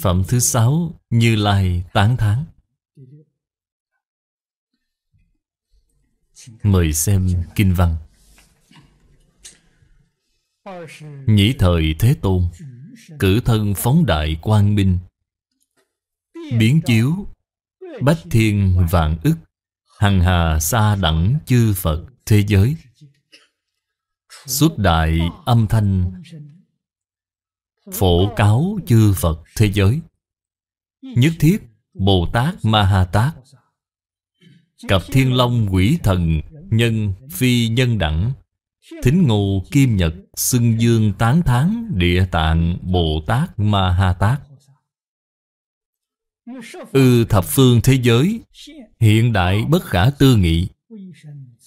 Phẩm thứ sáu Như Lai Tán Tháng Mời xem Kinh Văn Nhĩ thời Thế Tôn Cử thân phóng đại quang minh Biến chiếu Bách thiên vạn ức Hằng hà xa đẳng chư Phật thế giới Xuất đại âm thanh phổ cáo chư Phật thế giới Nhất thiết Bồ Tát Ma Ha Tát Cặp Thiên Long quỷ thần Nhân phi nhân đẳng Thính ngô kim nhật Xưng dương tán thán Địa tạng Bồ Tát Ma Ha Tát Ư thập phương thế giới Hiện đại bất khả tư nghị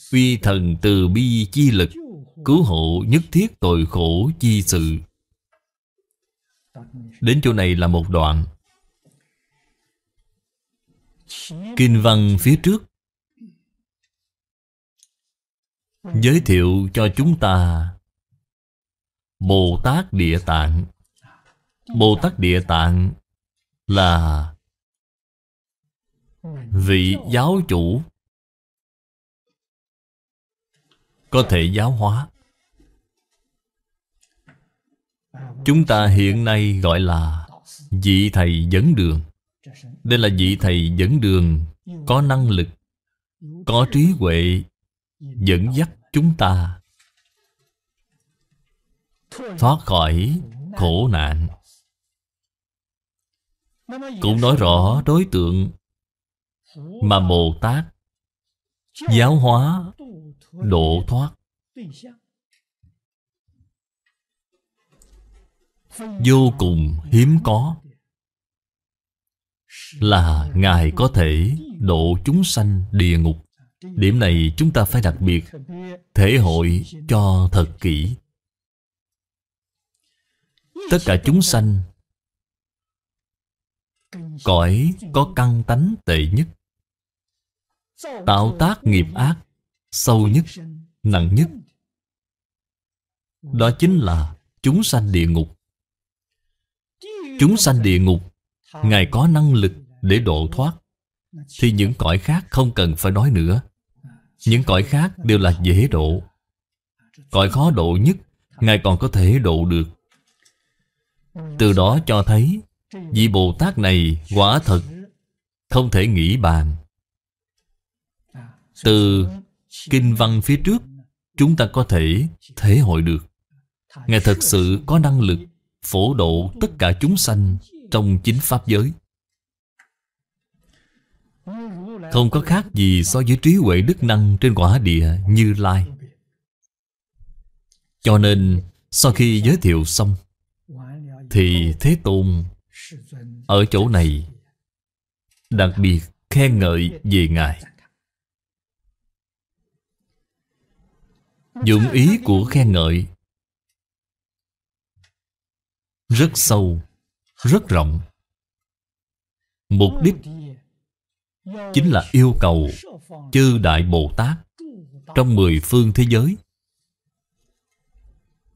phi thần từ bi chi lực Cứu hộ nhất thiết tội khổ chi sự Đến chỗ này là một đoạn Kinh văn phía trước Giới thiệu cho chúng ta Bồ Tát Địa Tạng Bồ Tát Địa Tạng là Vị giáo chủ Có thể giáo hóa Chúng ta hiện nay gọi là vị thầy dẫn đường Đây là vị thầy dẫn đường có năng lực Có trí huệ dẫn dắt chúng ta Thoát khỏi khổ nạn Cũng nói rõ đối tượng Mà Bồ Tát Giáo hóa Độ thoát vô cùng hiếm có là Ngài có thể độ chúng sanh địa ngục. Điểm này chúng ta phải đặc biệt thể hội cho thật kỹ. Tất cả chúng sanh cõi có căn tánh tệ nhất, tạo tác nghiệp ác sâu nhất, nặng nhất. Đó chính là chúng sanh địa ngục. Chúng sanh địa ngục Ngài có năng lực để độ thoát Thì những cõi khác không cần phải nói nữa Những cõi khác đều là dễ độ Cõi khó độ nhất Ngài còn có thể độ được Từ đó cho thấy Vị Bồ Tát này quả thật Không thể nghĩ bàn Từ kinh văn phía trước Chúng ta có thể thể hội được Ngài thật sự có năng lực phổ độ tất cả chúng sanh trong chính pháp giới không có khác gì so với trí huệ đức năng trên quả địa như lai cho nên sau khi giới thiệu xong thì thế tôn ở chỗ này đặc biệt khen ngợi về ngài dụng ý của khen ngợi rất sâu, rất rộng. Mục đích chính là yêu cầu chư Đại Bồ Tát trong mười phương thế giới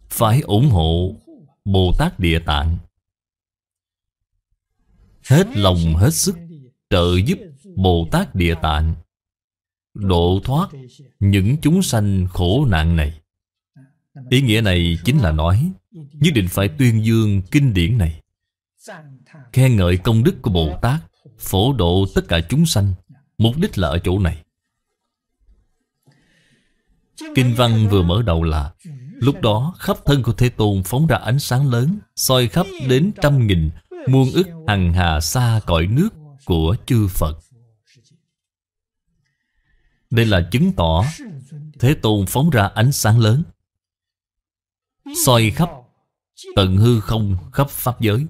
phải ủng hộ Bồ Tát Địa Tạng hết lòng hết sức trợ giúp Bồ Tát Địa Tạng độ thoát những chúng sanh khổ nạn này. Ý nghĩa này chính là nói Nhất định phải tuyên dương kinh điển này Khen ngợi công đức của Bồ Tát Phổ độ tất cả chúng sanh Mục đích là ở chỗ này Kinh văn vừa mở đầu là Lúc đó khắp thân của Thế Tôn phóng ra ánh sáng lớn soi khắp đến trăm nghìn Muôn ức hằng hà xa cõi nước của chư Phật Đây là chứng tỏ Thế Tôn phóng ra ánh sáng lớn soi khắp Tận hư không khắp pháp giới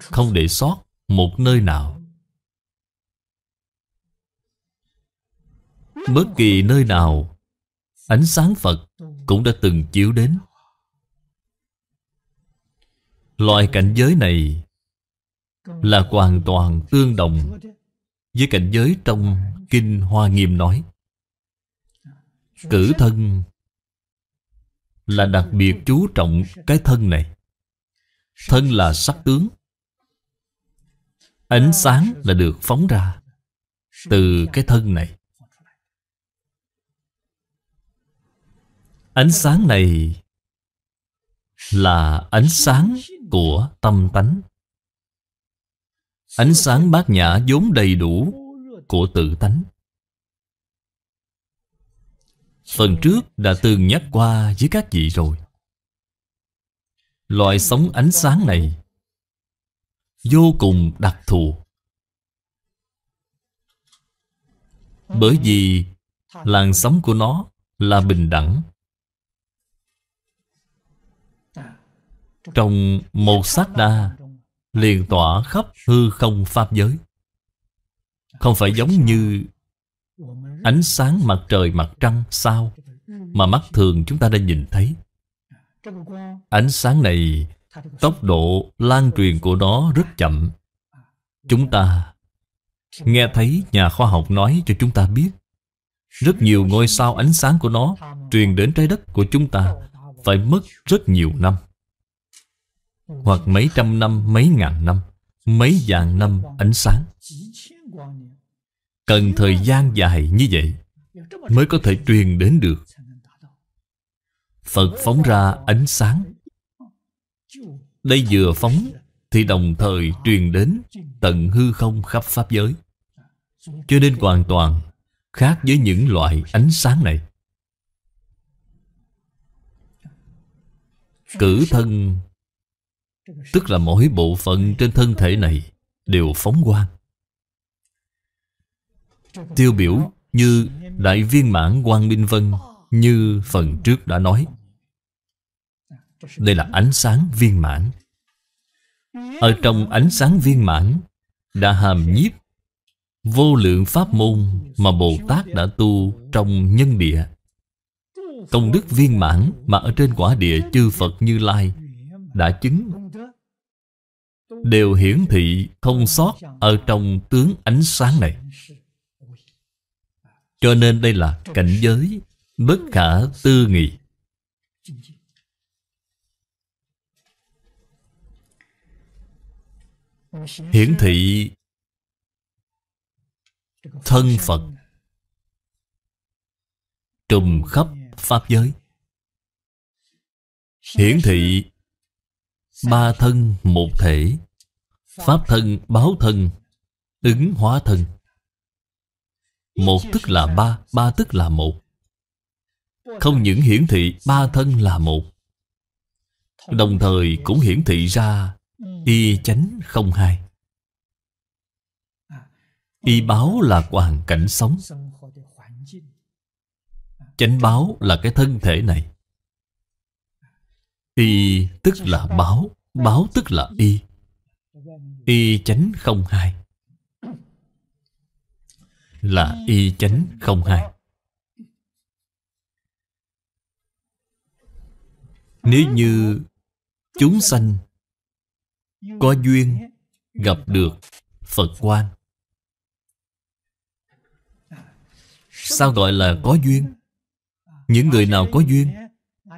Không để sót một nơi nào Bất kỳ nơi nào Ánh sáng Phật cũng đã từng chiếu đến Loại cảnh giới này Là hoàn toàn tương đồng Với cảnh giới trong Kinh Hoa Nghiêm nói Cử thân là đặc biệt chú trọng cái thân này thân là sắc tướng ánh sáng là được phóng ra từ cái thân này ánh sáng này là ánh sáng của tâm tánh ánh sáng bát nhã vốn đầy đủ của tự tánh Phần trước đã từng nhắc qua với các vị rồi Loại sóng ánh sáng này Vô cùng đặc thù Bởi vì làn sóng của nó là bình đẳng Trong một sát đa liền tỏa khắp hư không pháp giới Không phải giống như ánh sáng mặt trời mặt trăng sao mà mắt thường chúng ta đã nhìn thấy ánh sáng này tốc độ lan truyền của nó rất chậm chúng ta nghe thấy nhà khoa học nói cho chúng ta biết rất nhiều ngôi sao ánh sáng của nó truyền đến trái đất của chúng ta phải mất rất nhiều năm hoặc mấy trăm năm mấy ngàn năm mấy vạn năm ánh sáng Cần thời gian dài như vậy Mới có thể truyền đến được Phật phóng ra ánh sáng Đây vừa phóng Thì đồng thời truyền đến Tận hư không khắp Pháp giới Cho nên hoàn toàn Khác với những loại ánh sáng này Cử thân Tức là mỗi bộ phận trên thân thể này Đều phóng quang tiêu biểu như Đại viên mãn Quang Minh Vân như phần trước đã nói. Đây là ánh sáng viên mãn. Ở trong ánh sáng viên mãn đã hàm nhiếp vô lượng pháp môn mà Bồ Tát đã tu trong nhân địa. Công đức viên mãn mà ở trên quả địa chư Phật Như Lai đã chứng đều hiển thị không sót ở trong tướng ánh sáng này. Cho nên đây là cảnh giới bất khả tư nghị. Hiển thị thân Phật trùm khắp Pháp giới. Hiển thị ba thân một thể, Pháp thân báo thân, ứng hóa thân. Một tức là ba, ba tức là một Không những hiển thị ba thân là một Đồng thời cũng hiển thị ra Y chánh không hai Y báo là hoàn cảnh sống Chánh báo là cái thân thể này Y tức là báo Báo tức là y Y chánh không hai là y chánh không hai Nếu như chúng sanh có duyên gặp được Phật quan Sao gọi là có duyên? Những người nào có duyên?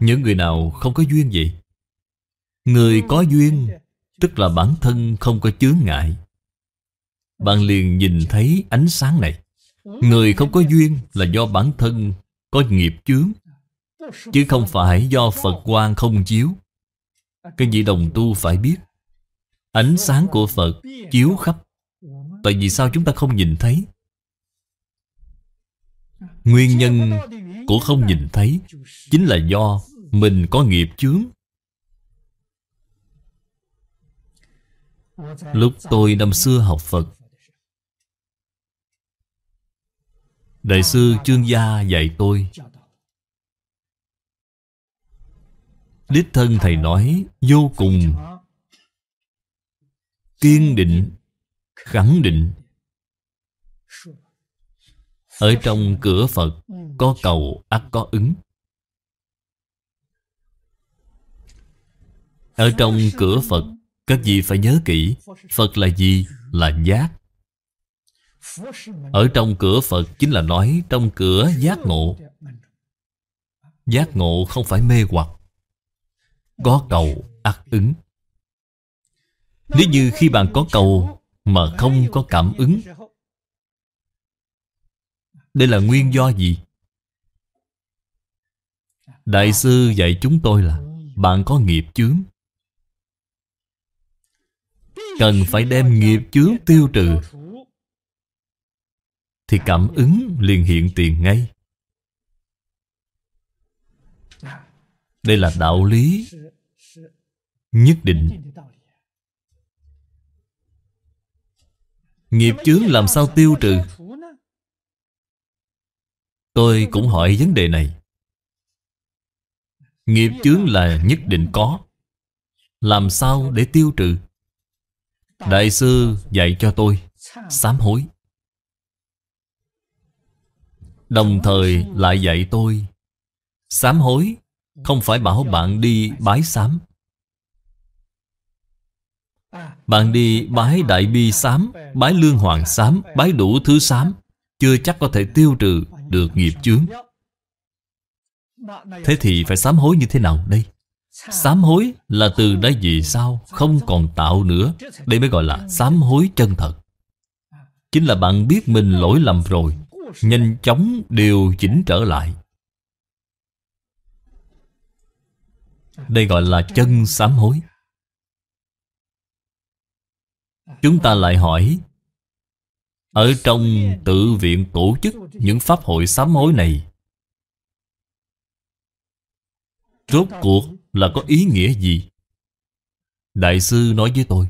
Những người nào không có duyên vậy? Người có duyên Tức là bản thân không có chướng ngại Bạn liền nhìn thấy ánh sáng này Người không có duyên là do bản thân có nghiệp chướng Chứ không phải do Phật quan không chiếu cái gì đồng tu phải biết Ánh sáng của Phật chiếu khắp Tại vì sao chúng ta không nhìn thấy Nguyên nhân của không nhìn thấy Chính là do mình có nghiệp chướng Lúc tôi năm xưa học Phật Đại sư Trương Gia dạy tôi Đích thân Thầy nói vô cùng Kiên định Khẳng định Ở trong cửa Phật Có cầu ắt có ứng Ở trong cửa Phật Các vị phải nhớ kỹ Phật là gì? Là giác ở trong cửa Phật chính là nói trong cửa giác ngộ Giác ngộ không phải mê hoặc Có cầu ác ứng Nếu như khi bạn có cầu mà không có cảm ứng Đây là nguyên do gì? Đại sư dạy chúng tôi là Bạn có nghiệp chướng Cần phải đem nghiệp chướng tiêu trừ thì cảm ứng liền hiện tiền ngay. Đây là đạo lý nhất định. Nghiệp chướng làm sao tiêu trừ? Tôi cũng hỏi vấn đề này. Nghiệp chướng là nhất định có. Làm sao để tiêu trừ? Đại sư dạy cho tôi sám hối Đồng thời lại dạy tôi Sám hối Không phải bảo bạn đi bái sám Bạn đi bái đại bi sám Bái lương hoàng sám Bái đủ thứ sám Chưa chắc có thể tiêu trừ được nghiệp chướng Thế thì phải sám hối như thế nào đây? Sám hối là từ đã gì sao Không còn tạo nữa Đây mới gọi là sám hối chân thật Chính là bạn biết mình lỗi lầm rồi nhanh chóng điều chỉnh trở lại đây gọi là chân sám hối chúng ta lại hỏi ở trong tự viện tổ chức những pháp hội sám hối này rốt cuộc là có ý nghĩa gì đại sư nói với tôi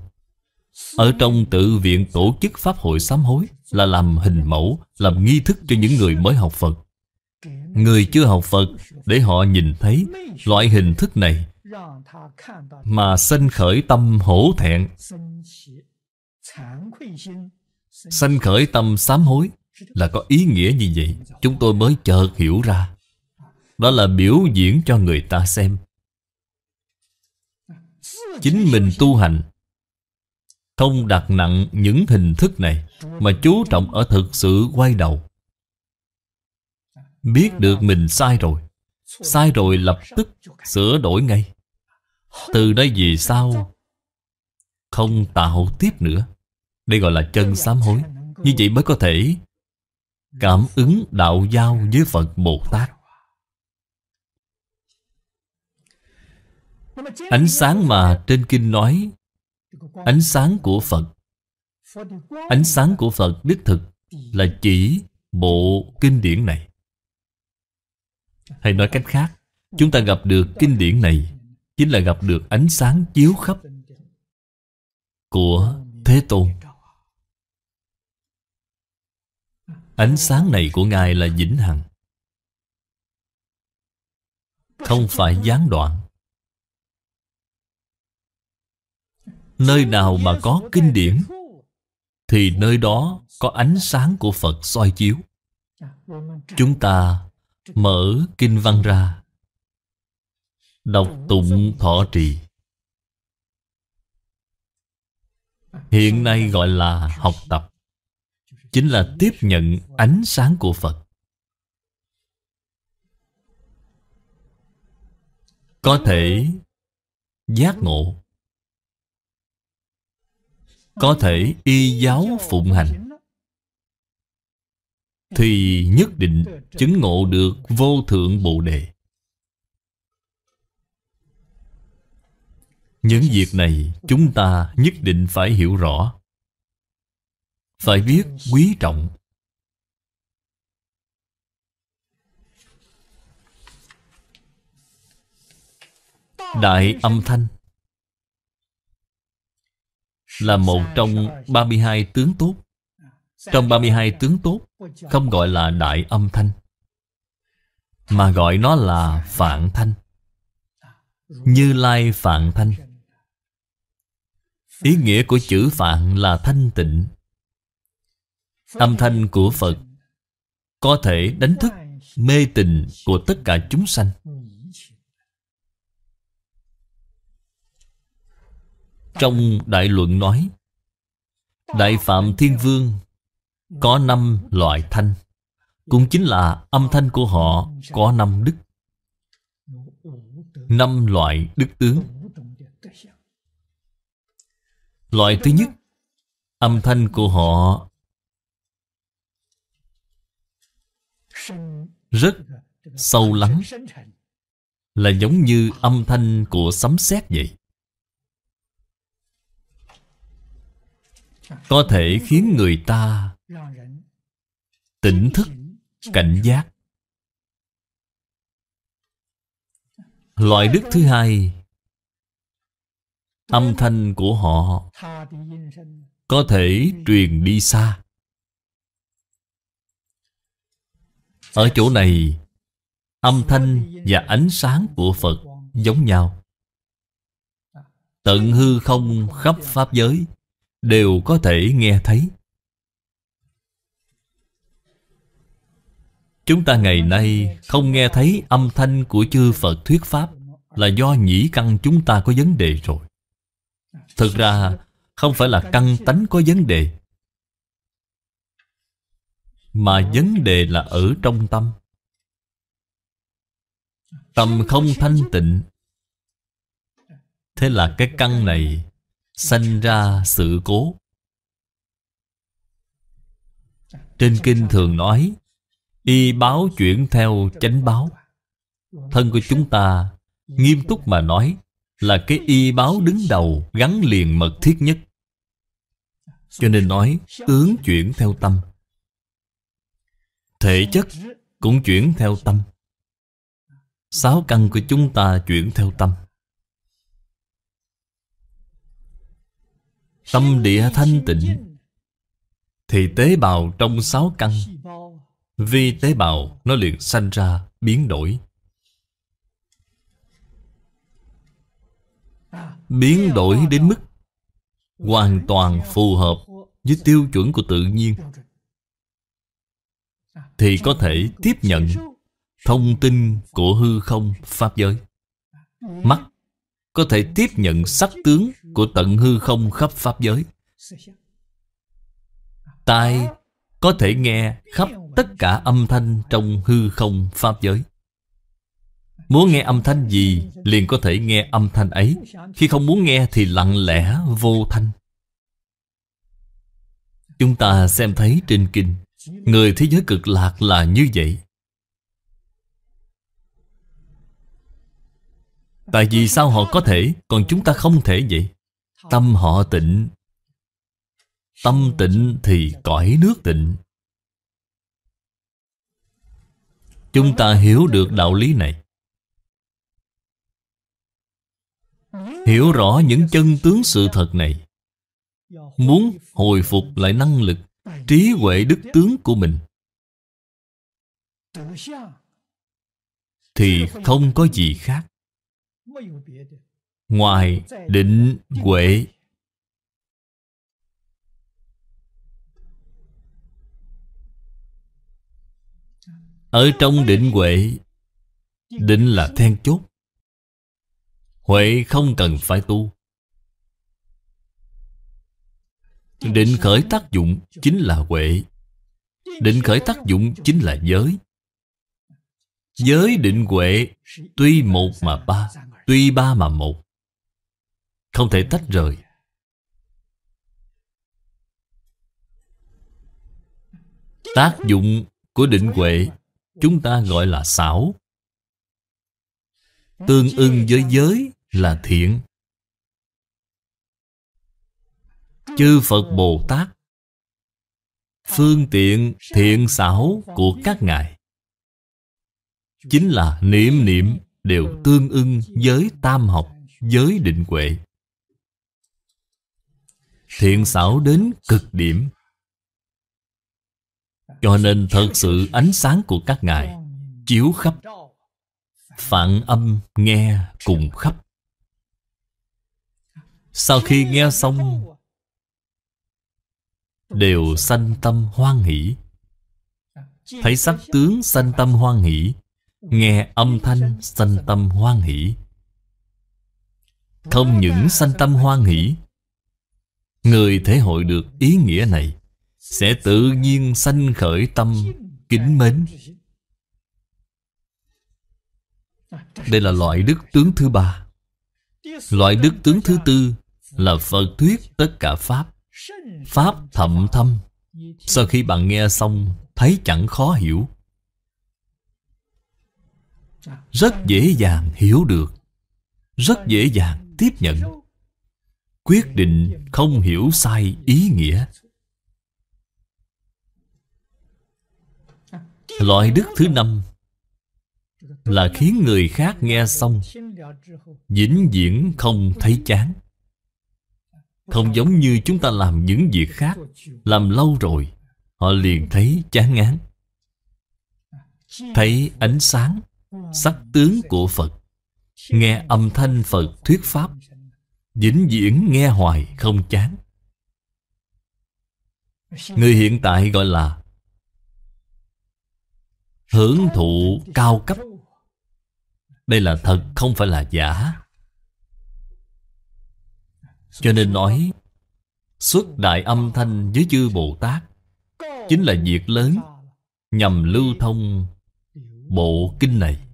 ở trong tự viện tổ chức pháp hội sám hối là làm hình mẫu, làm nghi thức cho những người mới học Phật. Người chưa học Phật để họ nhìn thấy loại hình thức này mà sanh khởi tâm hổ thẹn, sanh khởi tâm sám hối là có ý nghĩa như vậy. Chúng tôi mới chợt hiểu ra. Đó là biểu diễn cho người ta xem. Chính mình tu hành không đặt nặng những hình thức này mà chú trọng ở thực sự quay đầu Biết được mình sai rồi Sai rồi lập tức sửa đổi ngay Từ đây về sau Không tạo tiếp nữa Đây gọi là chân sám hối Như vậy mới có thể Cảm ứng đạo giao với Phật Bồ Tát Ánh sáng mà trên kinh nói Ánh sáng của Phật Ánh sáng của Phật đích thực là chỉ bộ kinh điển này Hay nói cách khác Chúng ta gặp được kinh điển này Chính là gặp được ánh sáng chiếu khắp Của Thế Tôn Ánh sáng này của Ngài là vĩnh hằng Không phải gián đoạn Nơi nào mà có kinh điển thì nơi đó có ánh sáng của Phật soi chiếu. Chúng ta mở kinh văn ra, đọc tụng thọ trì. Hiện nay gọi là học tập, chính là tiếp nhận ánh sáng của Phật. Có thể giác ngộ có thể y giáo phụng hành thì nhất định chứng ngộ được vô thượng bồ đề những việc này chúng ta nhất định phải hiểu rõ phải biết quý trọng đại âm thanh là một trong 32 tướng tốt. Trong 32 tướng tốt không gọi là đại âm thanh, mà gọi nó là phạn thanh. Như Lai phạn thanh. Ý nghĩa của chữ phạn là thanh tịnh. Âm thanh của Phật có thể đánh thức mê tình của tất cả chúng sanh Trong đại luận nói Đại Phạm Thiên Vương có năm loại thanh Cũng chính là âm thanh của họ có năm đức năm loại đức tướng Loại thứ nhất Âm thanh của họ Rất sâu lắng Là giống như âm thanh của sấm sét vậy có thể khiến người ta tỉnh thức cảnh giác loại đức thứ hai âm thanh của họ có thể truyền đi xa ở chỗ này âm thanh và ánh sáng của phật giống nhau tận hư không khắp pháp giới đều có thể nghe thấy. Chúng ta ngày nay không nghe thấy âm thanh của chư Phật thuyết Pháp là do nhĩ căn chúng ta có vấn đề rồi. Thực ra không phải là căn tánh có vấn đề mà vấn đề là ở trong tâm. Tâm không thanh tịnh Thế là cái căn này sanh ra sự cố trên kinh thường nói y báo chuyển theo chánh báo thân của chúng ta nghiêm túc mà nói là cái y báo đứng đầu gắn liền mật thiết nhất cho nên nói tướng chuyển theo tâm thể chất cũng chuyển theo tâm sáu căn của chúng ta chuyển theo tâm Tâm địa thanh tịnh Thì tế bào trong sáu căn Vi tế bào nó liền sanh ra biến đổi Biến đổi đến mức Hoàn toàn phù hợp với tiêu chuẩn của tự nhiên Thì có thể tiếp nhận thông tin của hư không Pháp giới Mắt có thể tiếp nhận sắc tướng của tận hư không khắp pháp giới. Tai có thể nghe khắp tất cả âm thanh trong hư không pháp giới. Muốn nghe âm thanh gì liền có thể nghe âm thanh ấy Khi không muốn nghe thì lặng lẽ vô thanh Chúng ta xem thấy trên kinh Người thế giới cực lạc là như vậy Tại vì sao họ có thể Còn chúng ta không thể vậy Tâm họ tịnh Tâm tịnh thì cõi nước tịnh Chúng ta hiểu được đạo lý này Hiểu rõ những chân tướng sự thật này Muốn hồi phục lại năng lực Trí huệ đức tướng của mình Thì không có gì khác ngoài định huệ ở trong định huệ định là then chốt huệ không cần phải tu định khởi tác dụng chính là huệ định khởi tác dụng chính là giới giới định huệ tuy một mà ba Tuy ba mà một Không thể tách rời Tác dụng của định huệ Chúng ta gọi là xảo Tương ưng với giới là thiện Chư Phật Bồ Tát Phương tiện thiện xảo của các ngài Chính là niệm niệm đều tương ưng với tam học với định huệ thiện xảo đến cực điểm cho nên thật sự ánh sáng của các ngài chiếu khắp phản âm nghe cùng khắp sau khi nghe xong đều sanh tâm hoan hỷ thấy sắc tướng sanh tâm hoan hỷ Nghe âm thanh sanh tâm hoan hỷ Không những sanh tâm hoan hỷ Người thể hội được ý nghĩa này Sẽ tự nhiên sanh khởi tâm kính mến Đây là loại đức tướng thứ ba Loại đức tướng thứ tư Là Phật thuyết tất cả Pháp Pháp thậm thâm Sau khi bạn nghe xong Thấy chẳng khó hiểu rất dễ dàng hiểu được rất dễ dàng tiếp nhận quyết định không hiểu sai ý nghĩa loại đức thứ năm là khiến người khác nghe xong vĩnh viễn không thấy chán không giống như chúng ta làm những việc khác làm lâu rồi họ liền thấy chán ngán thấy ánh sáng sắc tướng của Phật Nghe âm thanh Phật thuyết Pháp Vĩnh viễn nghe hoài không chán Người hiện tại gọi là Hưởng thụ cao cấp Đây là thật không phải là giả Cho nên nói Xuất đại âm thanh với chư Bồ Tát Chính là việc lớn Nhằm lưu thông bộ kinh này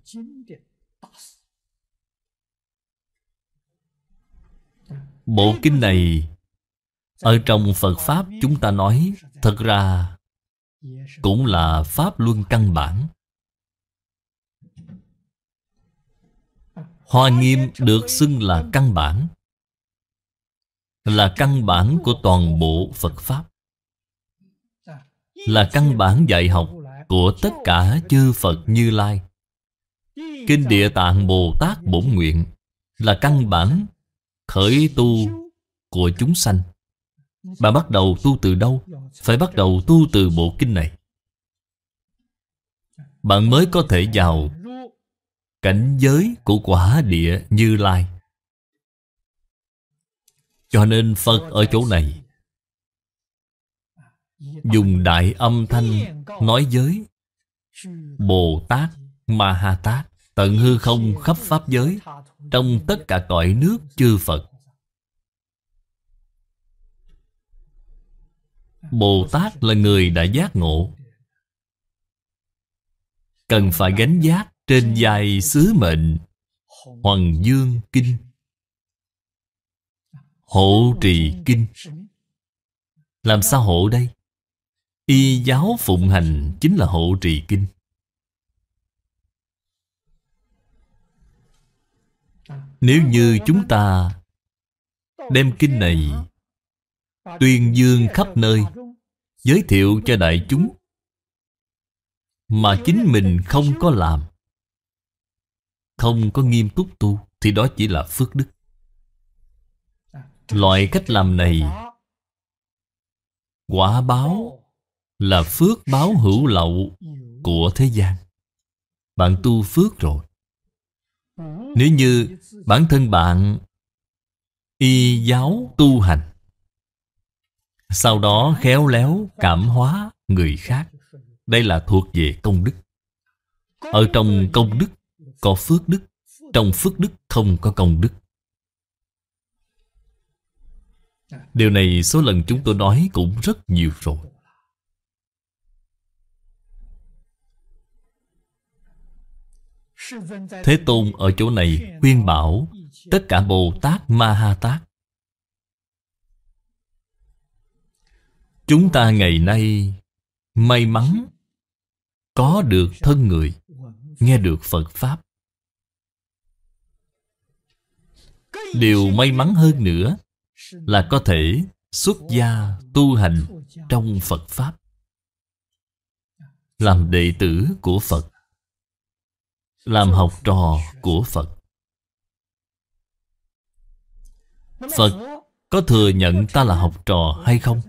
Bộ kinh này Ở trong Phật Pháp chúng ta nói Thật ra Cũng là Pháp luân căn bản Hoa nghiêm được xưng là căn bản Là căn bản của toàn bộ Phật Pháp Là căn bản dạy học của tất cả chư Phật Như Lai Kinh Địa Tạng Bồ Tát Bổn Nguyện Là căn bản khởi tu của chúng sanh Bạn bắt đầu tu từ đâu? Phải bắt đầu tu từ bộ kinh này Bạn mới có thể vào cảnh giới của quả địa như lai cho nên phật ở chỗ này dùng đại âm thanh nói giới bồ tát ma ha tát tận hư không khắp pháp giới trong tất cả cõi nước chư Phật. Bồ Tát là người đã giác ngộ Cần phải gánh giác trên dài sứ mệnh Hoàng Dương Kinh Hộ trì kinh Làm sao hộ đây? Y giáo phụng hành chính là hộ trì kinh Nếu như chúng ta đem kinh này tuyên dương khắp nơi giới thiệu cho đại chúng mà chính mình không có làm không có nghiêm túc tu thì đó chỉ là phước đức loại cách làm này quả báo là phước báo hữu lậu của thế gian bạn tu phước rồi nếu như bản thân bạn y giáo tu hành Sau đó khéo léo cảm hóa người khác Đây là thuộc về công đức Ở trong công đức có phước đức Trong phước đức không có công đức Điều này số lần chúng tôi nói cũng rất nhiều rồi Thế Tôn ở chỗ này khuyên bảo tất cả Bồ Tát Ma Ha Tát. Chúng ta ngày nay may mắn có được thân người, nghe được Phật Pháp. Điều may mắn hơn nữa là có thể xuất gia tu hành trong Phật Pháp. Làm đệ tử của Phật làm học trò của Phật. Phật có thừa nhận ta là học trò hay không?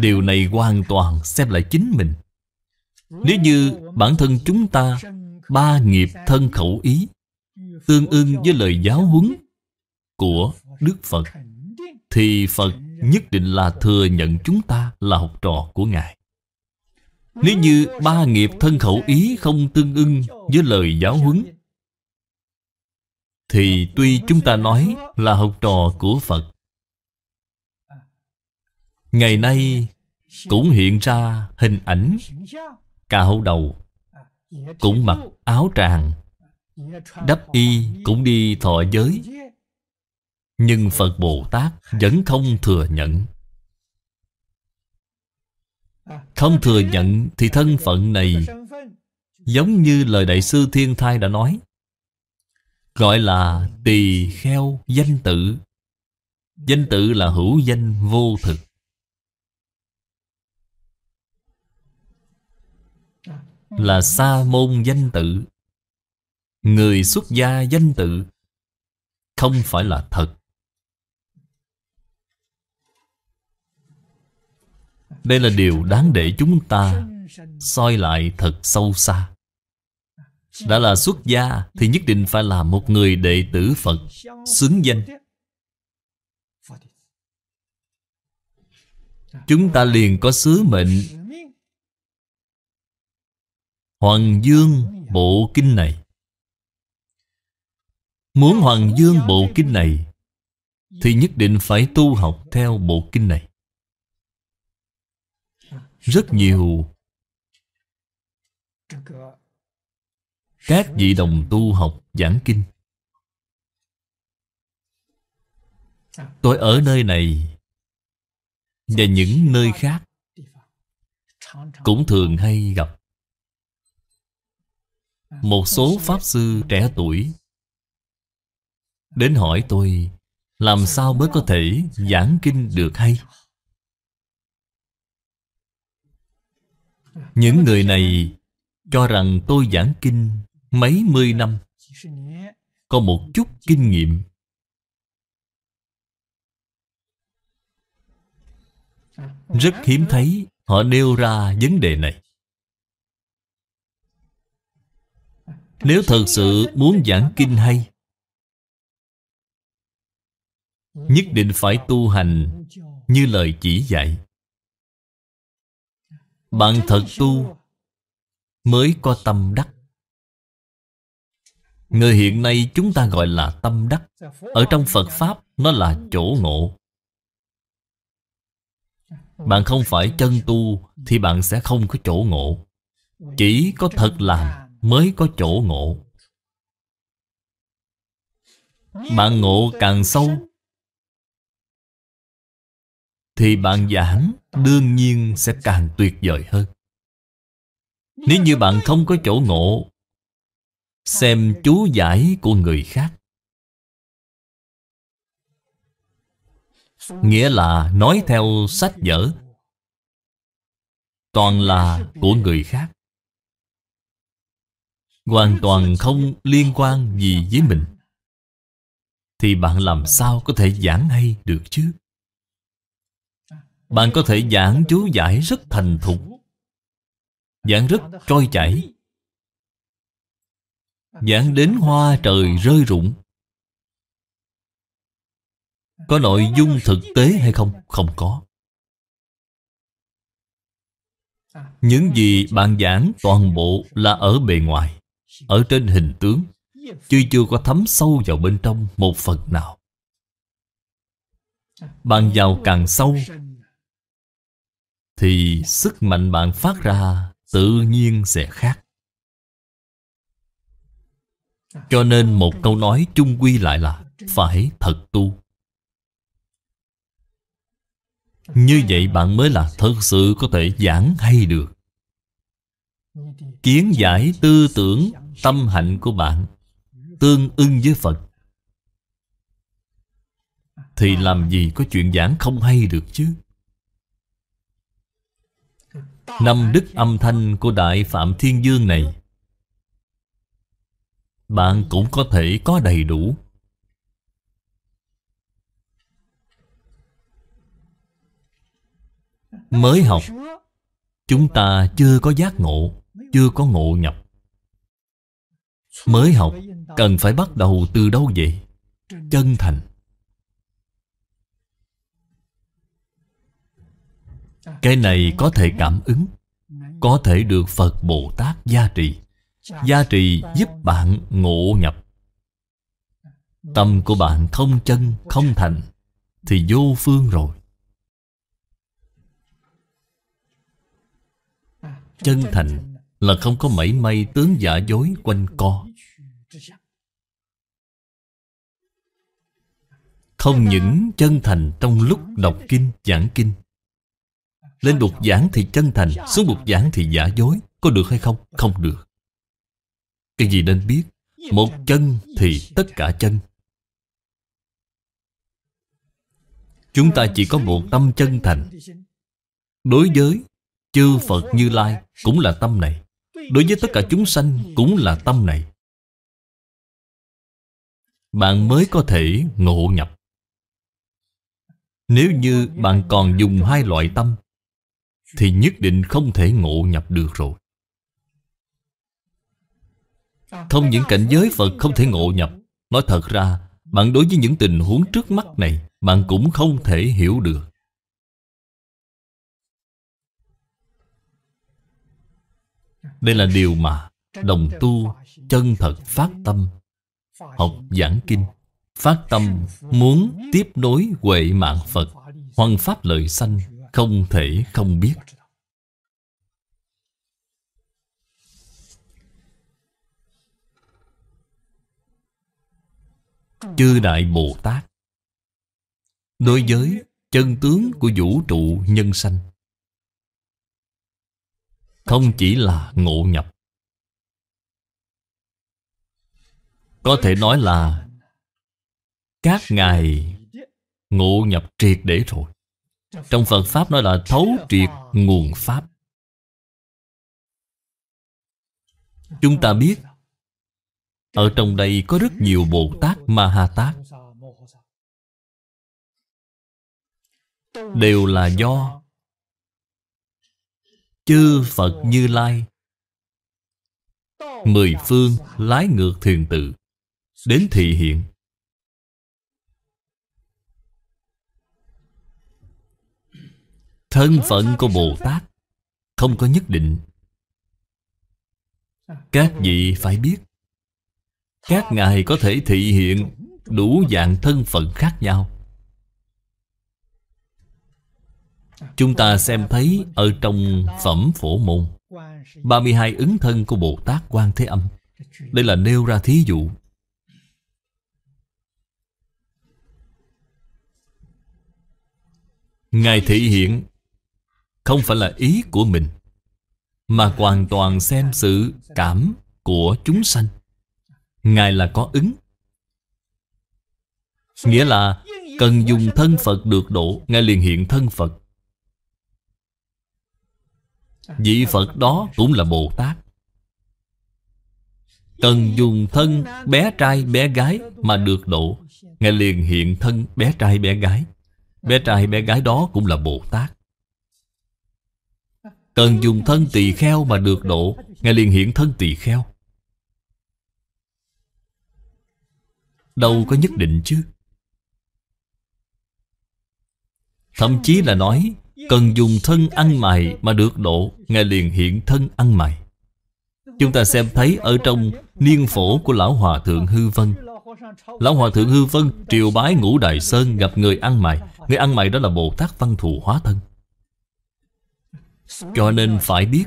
Điều này hoàn toàn xem lại chính mình Nếu như bản thân chúng ta Ba nghiệp thân khẩu ý Tương ưng với lời giáo huấn Của Đức Phật Thì Phật nhất định là thừa nhận chúng ta là học trò của Ngài. Nếu như ba nghiệp thân khẩu ý không tương ưng với lời giáo huấn Thì tuy chúng ta nói là học trò của Phật Ngày nay cũng hiện ra hình ảnh cạo đầu Cũng mặc áo tràng Đắp y cũng đi thọ giới nhưng Phật Bồ Tát vẫn không thừa nhận Không thừa nhận thì thân phận này Giống như lời Đại sư Thiên Thai đã nói Gọi là tỳ kheo danh tự Danh tự là hữu danh vô thực Là sa môn danh tự Người xuất gia danh tự Không phải là thật Đây là điều đáng để chúng ta soi lại thật sâu xa Đã là xuất gia thì nhất định phải là một người đệ tử Phật Xứng danh Chúng ta liền có sứ mệnh Hoàng Dương bộ kinh này Muốn Hoàng Dương bộ kinh này Thì nhất định phải tu học theo bộ kinh này rất nhiều các vị đồng tu học giảng kinh tôi ở nơi này và những nơi khác cũng thường hay gặp một số pháp sư trẻ tuổi đến hỏi tôi làm sao mới có thể giảng kinh được hay Những người này cho rằng tôi giảng kinh mấy mươi năm Có một chút kinh nghiệm Rất hiếm thấy họ nêu ra vấn đề này Nếu thật sự muốn giảng kinh hay Nhất định phải tu hành như lời chỉ dạy bạn thật tu mới có tâm đắc. Người hiện nay chúng ta gọi là tâm đắc. Ở trong Phật Pháp nó là chỗ ngộ. Bạn không phải chân tu thì bạn sẽ không có chỗ ngộ. Chỉ có thật làm mới có chỗ ngộ. Bạn ngộ càng sâu thì bạn giảng đương nhiên sẽ càng tuyệt vời hơn. Nếu như bạn không có chỗ ngộ, xem chú giải của người khác. Nghĩa là nói theo sách vở Toàn là của người khác Hoàn toàn không liên quan gì với mình Thì bạn làm sao có thể giảng hay được chứ bạn có thể giảng chú giải rất thành thục Giảng rất trôi chảy Giảng đến hoa trời rơi rụng Có nội dung thực tế hay không? Không có Những gì bạn giảng toàn bộ là ở bề ngoài Ở trên hình tướng chưa chưa có thấm sâu vào bên trong một phần nào Bạn vào càng sâu thì sức mạnh bạn phát ra tự nhiên sẽ khác. Cho nên một câu nói chung quy lại là phải thật tu. Như vậy bạn mới là thật sự có thể giảng hay được. Kiến giải tư tưởng, tâm hạnh của bạn tương ưng với Phật thì làm gì có chuyện giảng không hay được chứ Năm đức âm thanh của Đại Phạm Thiên Dương này Bạn cũng có thể có đầy đủ Mới học Chúng ta chưa có giác ngộ Chưa có ngộ nhập Mới học cần phải bắt đầu từ đâu vậy? Chân thành Cái này có thể cảm ứng Có thể được Phật Bồ Tát gia trì Gia trì giúp bạn ngộ nhập Tâm của bạn không chân, không thành Thì vô phương rồi Chân thành là không có mảy may tướng giả dối quanh co Không những chân thành trong lúc đọc kinh, giảng kinh lên bục giảng thì chân thành Xuống bục giảng thì giả dối Có được hay không? Không được Cái gì nên biết Một chân thì tất cả chân Chúng ta chỉ có một tâm chân thành Đối với chư Phật Như Lai cũng là tâm này Đối với tất cả chúng sanh cũng là tâm này Bạn mới có thể ngộ nhập Nếu như bạn còn dùng hai loại tâm thì nhất định không thể ngộ nhập được rồi Thông những cảnh giới Phật không thể ngộ nhập Nói thật ra Bạn đối với những tình huống trước mắt này Bạn cũng không thể hiểu được Đây là điều mà Đồng tu chân thật phát tâm Học giảng kinh Phát tâm muốn tiếp nối huệ mạng Phật Hoằng pháp lợi sanh không thể không biết chư đại bồ tát đối với chân tướng của vũ trụ nhân sanh không chỉ là ngộ nhập có thể nói là các ngài ngộ nhập triệt để rồi trong Phật Pháp nói là thấu triệt nguồn Pháp Chúng ta biết Ở trong đây có rất nhiều Bồ Tát Ma Ha Tát Đều là do Chư Phật Như Lai Mười phương lái ngược thiền tự Đến thị hiện Thân phận của Bồ Tát Không có nhất định Các vị phải biết Các ngài có thể thị hiện Đủ dạng thân phận khác nhau Chúng ta xem thấy Ở trong Phẩm Phổ Môn 32 ứng thân của Bồ Tát Quan Thế Âm Đây là nêu ra thí dụ Ngài thị hiện không phải là ý của mình mà hoàn toàn xem sự cảm của chúng sanh ngài là có ứng nghĩa là cần dùng thân phật được độ ngài liền hiện thân phật vị phật đó cũng là bồ tát cần dùng thân bé trai bé gái mà được độ ngài liền hiện thân bé trai bé gái bé trai bé gái đó cũng là bồ tát Cần dùng thân tỳ kheo mà được độ Ngài liền hiện thân tỳ kheo Đâu có nhất định chứ Thậm chí là nói Cần dùng thân ăn mày mà được độ Ngài liền hiện thân ăn mày Chúng ta xem thấy ở trong niên phổ của Lão Hòa Thượng Hư Vân Lão Hòa Thượng Hư Vân triều bái ngũ Đại Sơn gặp người ăn mày Người ăn mày đó là Bồ Tát Văn Thù Hóa Thân cho nên phải biết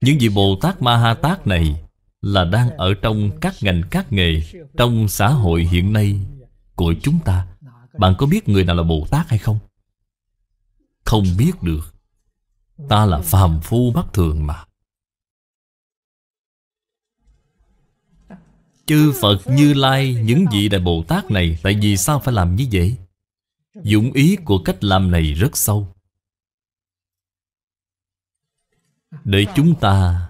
Những vị Bồ Tát Ma Ha Tát này Là đang ở trong các ngành các nghề Trong xã hội hiện nay Của chúng ta Bạn có biết người nào là Bồ Tát hay không? Không biết được Ta là phàm phu bất thường mà Chư Phật Như Lai Những vị Đại Bồ Tát này Tại vì sao phải làm như vậy Dụng ý của cách làm này rất sâu để chúng ta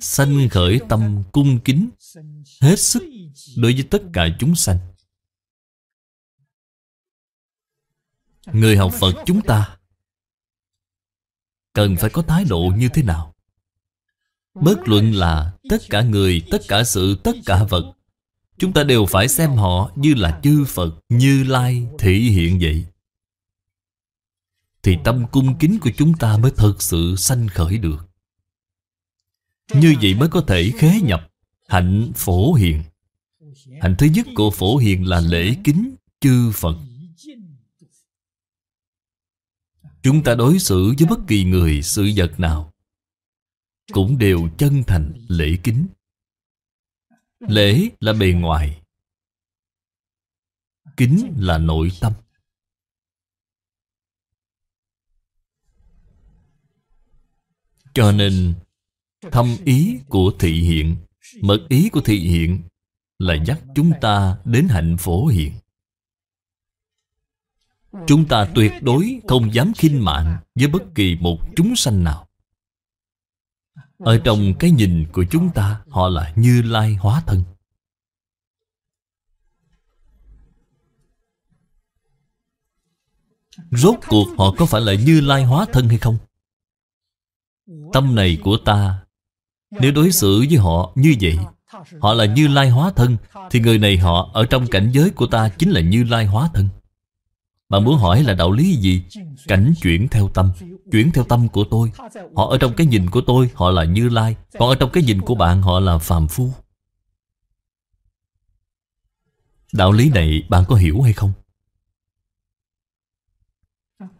sanh khởi tâm cung kính hết sức đối với tất cả chúng sanh người học phật chúng ta cần phải có thái độ như thế nào bất luận là tất cả người tất cả sự tất cả vật chúng ta đều phải xem họ như là chư phật như lai thị hiện vậy thì tâm cung kính của chúng ta mới thật sự sanh khởi được Như vậy mới có thể khế nhập Hạnh phổ hiền Hạnh thứ nhất của phổ hiền là lễ kính chư Phật Chúng ta đối xử với bất kỳ người sự vật nào Cũng đều chân thành lễ kính Lễ là bề ngoài Kính là nội tâm Cho nên Thâm ý của thị hiện Mật ý của thị hiện Là dắt chúng ta đến hạnh phổ hiện Chúng ta tuyệt đối không dám khinh mạng Với bất kỳ một chúng sanh nào Ở trong cái nhìn của chúng ta Họ là như lai hóa thân Rốt cuộc họ có phải là như lai hóa thân hay không? Tâm này của ta Nếu đối xử với họ như vậy Họ là Như Lai hóa thân Thì người này họ ở trong cảnh giới của ta Chính là Như Lai hóa thân Bạn muốn hỏi là đạo lý gì Cảnh chuyển theo tâm Chuyển theo tâm của tôi Họ ở trong cái nhìn của tôi họ là Như Lai Còn ở trong cái nhìn của bạn họ là Phàm Phu Đạo lý này bạn có hiểu hay không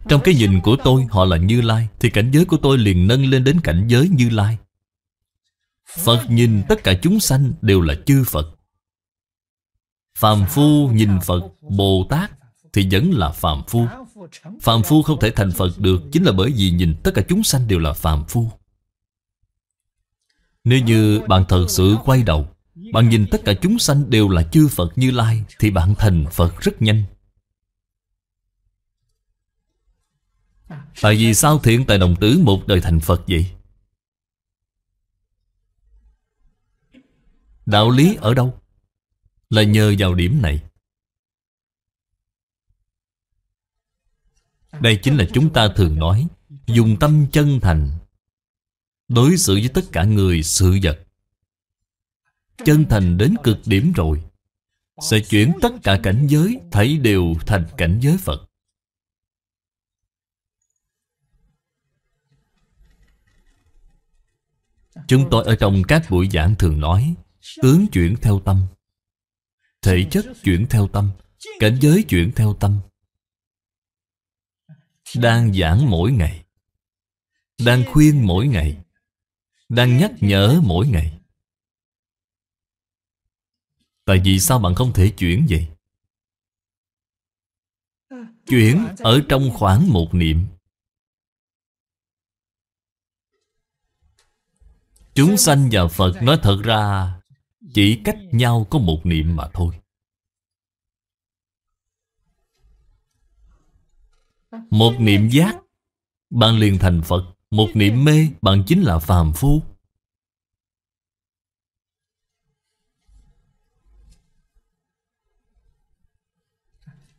trong cái nhìn của tôi họ là Như Lai Thì cảnh giới của tôi liền nâng lên đến cảnh giới Như Lai Phật nhìn tất cả chúng sanh đều là chư Phật Phàm phu nhìn Phật, Bồ Tát thì vẫn là phàm phu Phàm phu không thể thành Phật được Chính là bởi vì nhìn tất cả chúng sanh đều là phàm phu Nếu như bạn thật sự quay đầu Bạn nhìn tất cả chúng sanh đều là chư Phật như Lai Thì bạn thành Phật rất nhanh Tại vì sao thiện tài đồng tứ một đời thành Phật vậy? Đạo lý ở đâu? Là nhờ vào điểm này Đây chính là chúng ta thường nói Dùng tâm chân thành Đối xử với tất cả người sự vật Chân thành đến cực điểm rồi Sẽ chuyển tất cả cảnh giới Thấy đều thành cảnh giới Phật Chúng tôi ở trong các buổi giảng thường nói Tướng chuyển theo tâm Thể chất chuyển theo tâm Cảnh giới chuyển theo tâm Đang giảng mỗi ngày Đang khuyên mỗi ngày Đang nhắc nhở mỗi ngày Tại vì sao bạn không thể chuyển vậy? Chuyển ở trong khoảng một niệm Chúng sanh và Phật nói thật ra Chỉ cách nhau có một niệm mà thôi Một niệm giác Bạn liền thành Phật Một niệm mê Bạn chính là phàm phu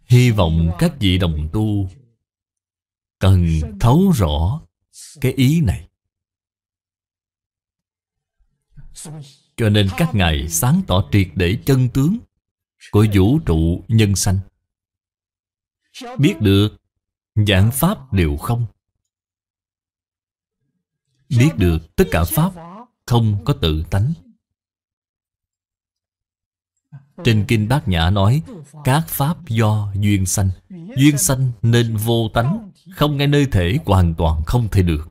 Hy vọng các vị đồng tu Cần thấu rõ Cái ý này cho nên các ngài sáng tỏ triệt để chân tướng Của vũ trụ nhân sanh Biết được Giảng Pháp đều không Biết được tất cả Pháp Không có tự tánh Trên Kinh Bát Nhã nói Các Pháp do duyên sanh Duyên sanh nên vô tánh Không ngay nơi thể hoàn toàn không thể được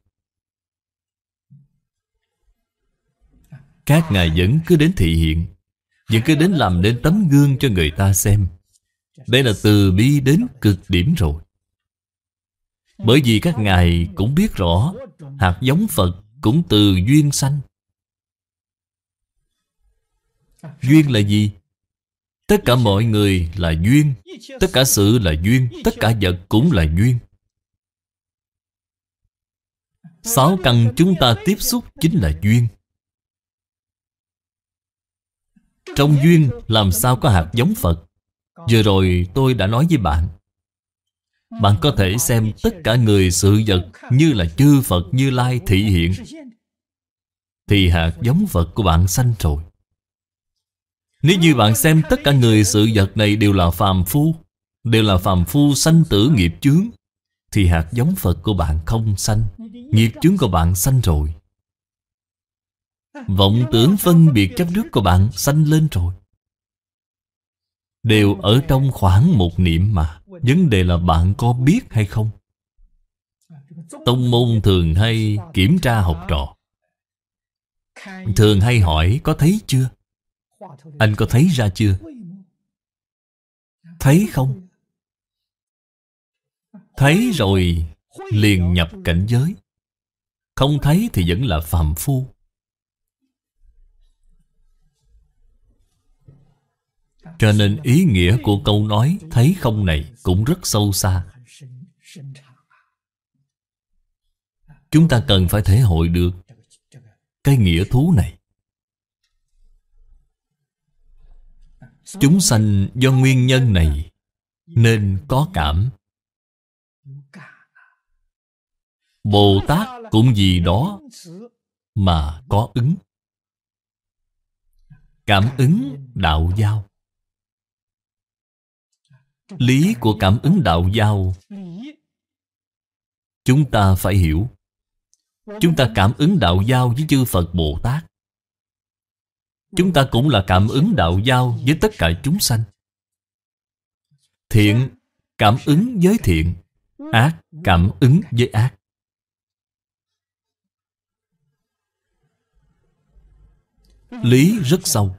Các ngài vẫn cứ đến thị hiện Vẫn cứ đến làm đến tấm gương cho người ta xem Đây là từ bi đến cực điểm rồi Bởi vì các ngài cũng biết rõ Hạt giống Phật cũng từ duyên sanh Duyên là gì? Tất cả mọi người là duyên Tất cả sự là duyên Tất cả vật cũng là duyên Sáu căn chúng ta tiếp xúc chính là duyên Trong duyên làm sao có hạt giống Phật Vừa rồi tôi đã nói với bạn Bạn có thể xem tất cả người sự vật Như là chư Phật như Lai thị hiện Thì hạt giống Phật của bạn sanh rồi Nếu như bạn xem tất cả người sự vật này đều là phàm phu Đều là phàm phu sanh tử nghiệp chướng Thì hạt giống Phật của bạn không sanh Nghiệp chướng của bạn sanh rồi Vọng tưởng phân biệt chấp trước của bạn sanh lên rồi Đều ở trong khoảng một niệm mà Vấn đề là bạn có biết hay không Tông môn thường hay kiểm tra học trò Thường hay hỏi có thấy chưa Anh có thấy ra chưa Thấy không Thấy rồi liền nhập cảnh giới Không thấy thì vẫn là phàm phu Cho nên ý nghĩa của câu nói thấy không này cũng rất sâu xa Chúng ta cần phải thể hội được cái nghĩa thú này Chúng sanh do nguyên nhân này nên có cảm Bồ Tát cũng vì đó mà có ứng Cảm ứng đạo giao lý của cảm ứng đạo giao chúng ta phải hiểu chúng ta cảm ứng đạo giao với chư phật bồ tát chúng ta cũng là cảm ứng đạo giao với tất cả chúng sanh thiện cảm ứng với thiện ác cảm ứng với ác lý rất sâu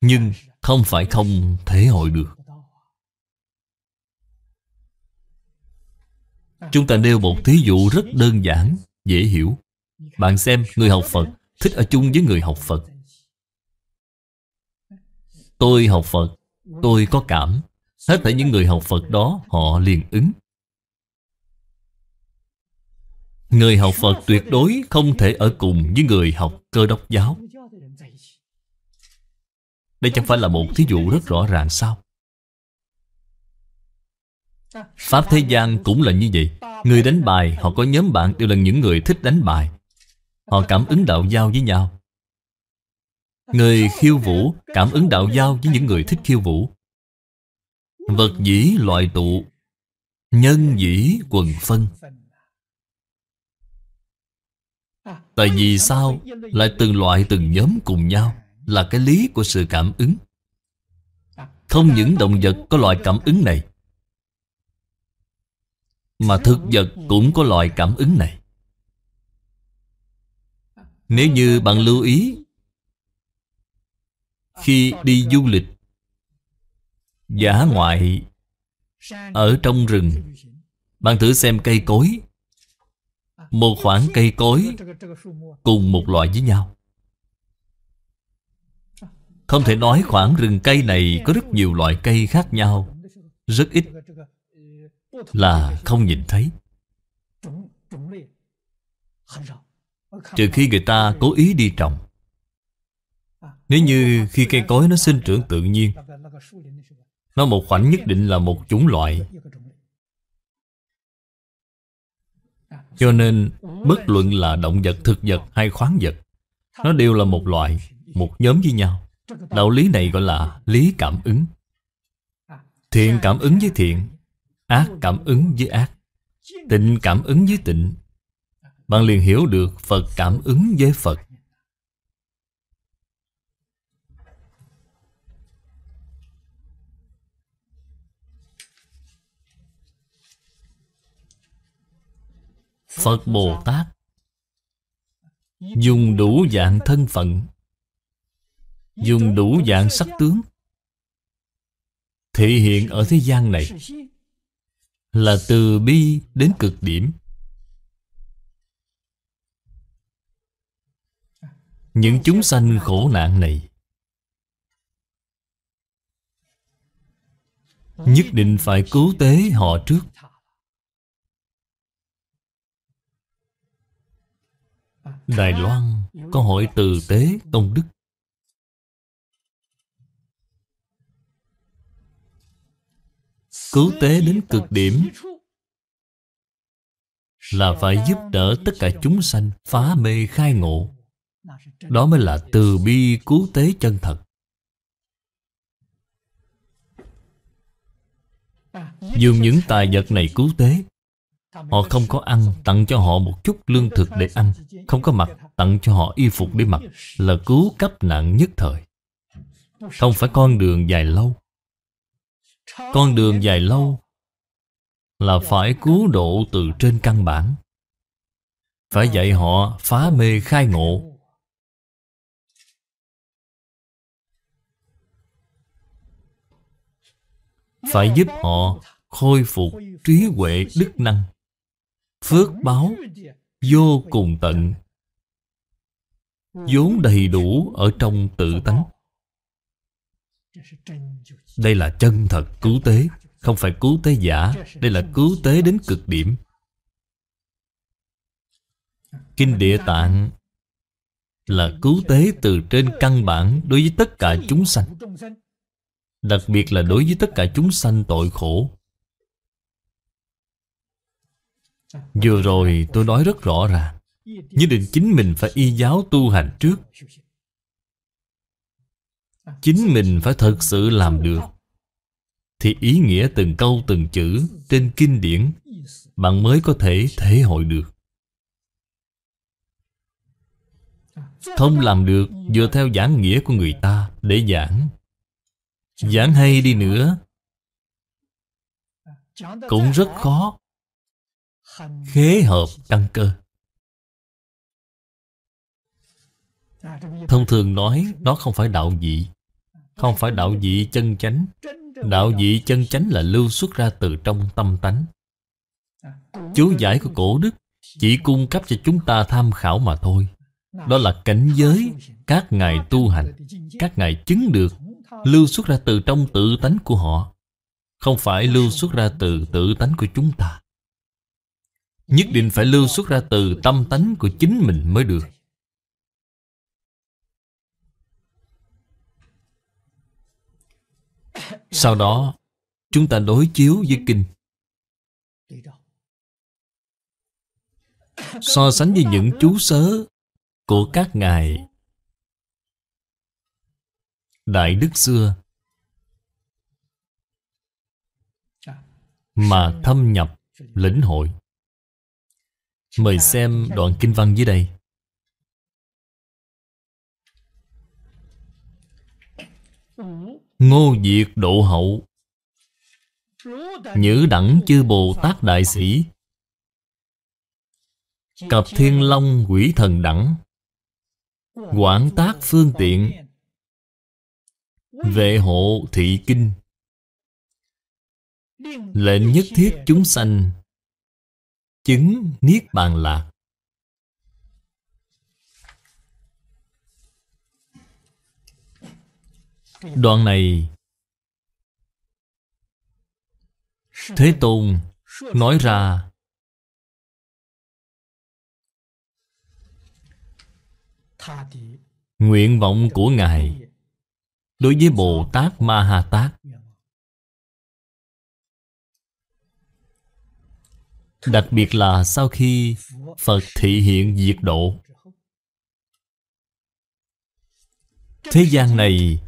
nhưng không phải không thể hội được Chúng ta nêu một thí dụ rất đơn giản Dễ hiểu Bạn xem người học Phật Thích ở chung với người học Phật Tôi học Phật Tôi có cảm Hết thể những người học Phật đó Họ liền ứng Người học Phật tuyệt đối không thể ở cùng với người học cơ đốc giáo Đây chẳng phải là một thí dụ rất rõ ràng sao Pháp thế gian cũng là như vậy Người đánh bài, họ có nhóm bạn đều là những người thích đánh bài Họ cảm ứng đạo giao với nhau Người khiêu vũ cảm ứng đạo giao với những người thích khiêu vũ Vật dĩ loại tụ Nhân dĩ quần phân Tại vì sao lại từng loại từng nhóm cùng nhau Là cái lý của sự cảm ứng Không những động vật có loại cảm ứng này mà thực vật cũng có loại cảm ứng này Nếu như bạn lưu ý Khi đi du lịch Giả ngoại Ở trong rừng Bạn thử xem cây cối Một khoảng cây cối Cùng một loại với nhau Không thể nói khoảng rừng cây này Có rất nhiều loại cây khác nhau Rất ít là không nhìn thấy Trừ khi người ta cố ý đi trồng Nếu như khi cây cối nó sinh trưởng tự nhiên Nó một khoảnh nhất định là một chủng loại Cho nên bất luận là động vật, thực vật hay khoáng vật Nó đều là một loại, một nhóm với nhau Đạo lý này gọi là lý cảm ứng Thiện cảm ứng với thiện Ác cảm ứng với ác Tịnh cảm ứng với tịnh Bạn liền hiểu được Phật cảm ứng với Phật Phật Bồ Tát Dùng đủ dạng thân phận Dùng đủ dạng sắc tướng thể hiện ở thế gian này là từ bi đến cực điểm những chúng sanh khổ nạn này nhất định phải cứu tế họ trước Đài Loan có hội từ tế công đức cứu tế đến cực điểm là phải giúp đỡ tất cả chúng sanh phá mê khai ngộ đó mới là từ bi cứu tế chân thật dùng những tài vật này cứu tế họ không có ăn tặng cho họ một chút lương thực để ăn không có mặc tặng cho họ y phục để mặc là cứu cấp nạn nhất thời không phải con đường dài lâu con đường dài lâu Là phải cứu độ từ trên căn bản Phải dạy họ phá mê khai ngộ Phải giúp họ khôi phục trí huệ đức năng Phước báo vô cùng tận vốn đầy đủ ở trong tự tánh đây là chân thật cứu tế Không phải cứu tế giả Đây là cứu tế đến cực điểm Kinh Địa Tạng Là cứu tế từ trên căn bản Đối với tất cả chúng sanh Đặc biệt là đối với tất cả chúng sanh tội khổ Vừa rồi tôi nói rất rõ ràng Nhất định chính mình phải y giáo tu hành trước Chính mình phải thật sự làm được Thì ý nghĩa từng câu từng chữ Trên kinh điển Bạn mới có thể thể hội được Không làm được dựa theo giảng nghĩa của người ta Để giảng Giảng hay đi nữa Cũng rất khó Khế hợp căn cơ Thông thường nói nó không phải đạo dị Không phải đạo dị chân chánh Đạo dị chân chánh là lưu xuất ra từ trong tâm tánh Chú giải của cổ đức Chỉ cung cấp cho chúng ta tham khảo mà thôi Đó là cảnh giới Các ngài tu hành Các ngài chứng được Lưu xuất ra từ trong tự tánh của họ Không phải lưu xuất ra từ tự tánh của chúng ta Nhất định phải lưu xuất ra từ tâm tánh của chính mình mới được Sau đó Chúng ta đối chiếu với kinh So sánh với những chú sớ Của các ngài Đại Đức xưa Mà thâm nhập lĩnh hội Mời xem đoạn kinh văn dưới đây Ngô Diệt Độ Hậu Nhữ đẳng chư Bồ Tát Đại Sĩ Cập Thiên Long Quỷ Thần Đẳng Quảng tác phương tiện Vệ hộ thị kinh Lệnh nhất thiết chúng sanh Chứng Niết Bàn Lạc Đoạn này Thế Tôn nói ra Nguyện vọng của Ngài Đối với Bồ Tát Ma Ha Tát Đặc biệt là sau khi Phật thị hiện diệt độ Thế gian này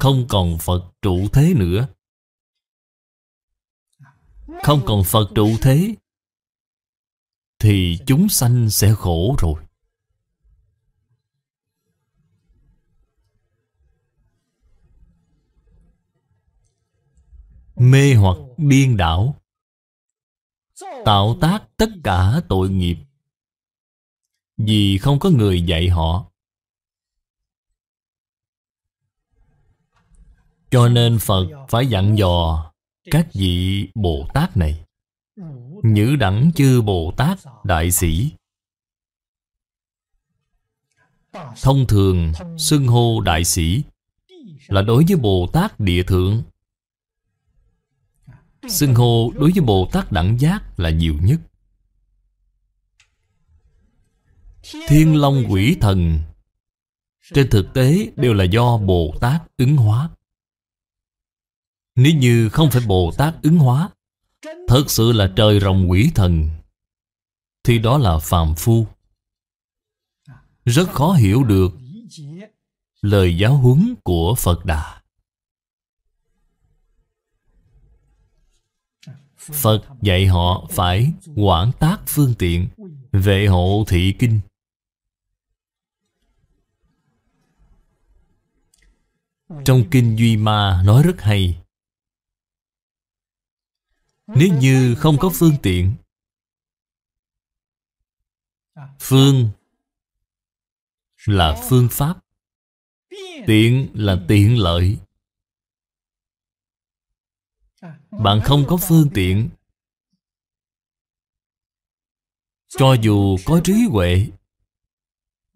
không còn Phật trụ thế nữa Không còn Phật trụ thế Thì chúng sanh sẽ khổ rồi Mê hoặc điên đảo Tạo tác tất cả tội nghiệp Vì không có người dạy họ Cho nên Phật phải dặn dò các vị Bồ Tát này Nhữ đẳng chư Bồ Tát Đại Sĩ Thông thường xưng hô Đại Sĩ Là đối với Bồ Tát Địa Thượng Xưng hô đối với Bồ Tát Đẳng Giác là nhiều nhất Thiên Long Quỷ Thần Trên thực tế đều là do Bồ Tát ứng hóa nếu như không phải Bồ Tát ứng hóa Thật sự là trời rồng quỷ thần Thì đó là phàm phu Rất khó hiểu được Lời giáo huấn của Phật Đà Phật dạy họ phải quản tác phương tiện Vệ hộ thị kinh Trong kinh Duy Ma nói rất hay nếu như không có phương tiện Phương là phương pháp Tiện là tiện lợi Bạn không có phương tiện Cho dù có trí huệ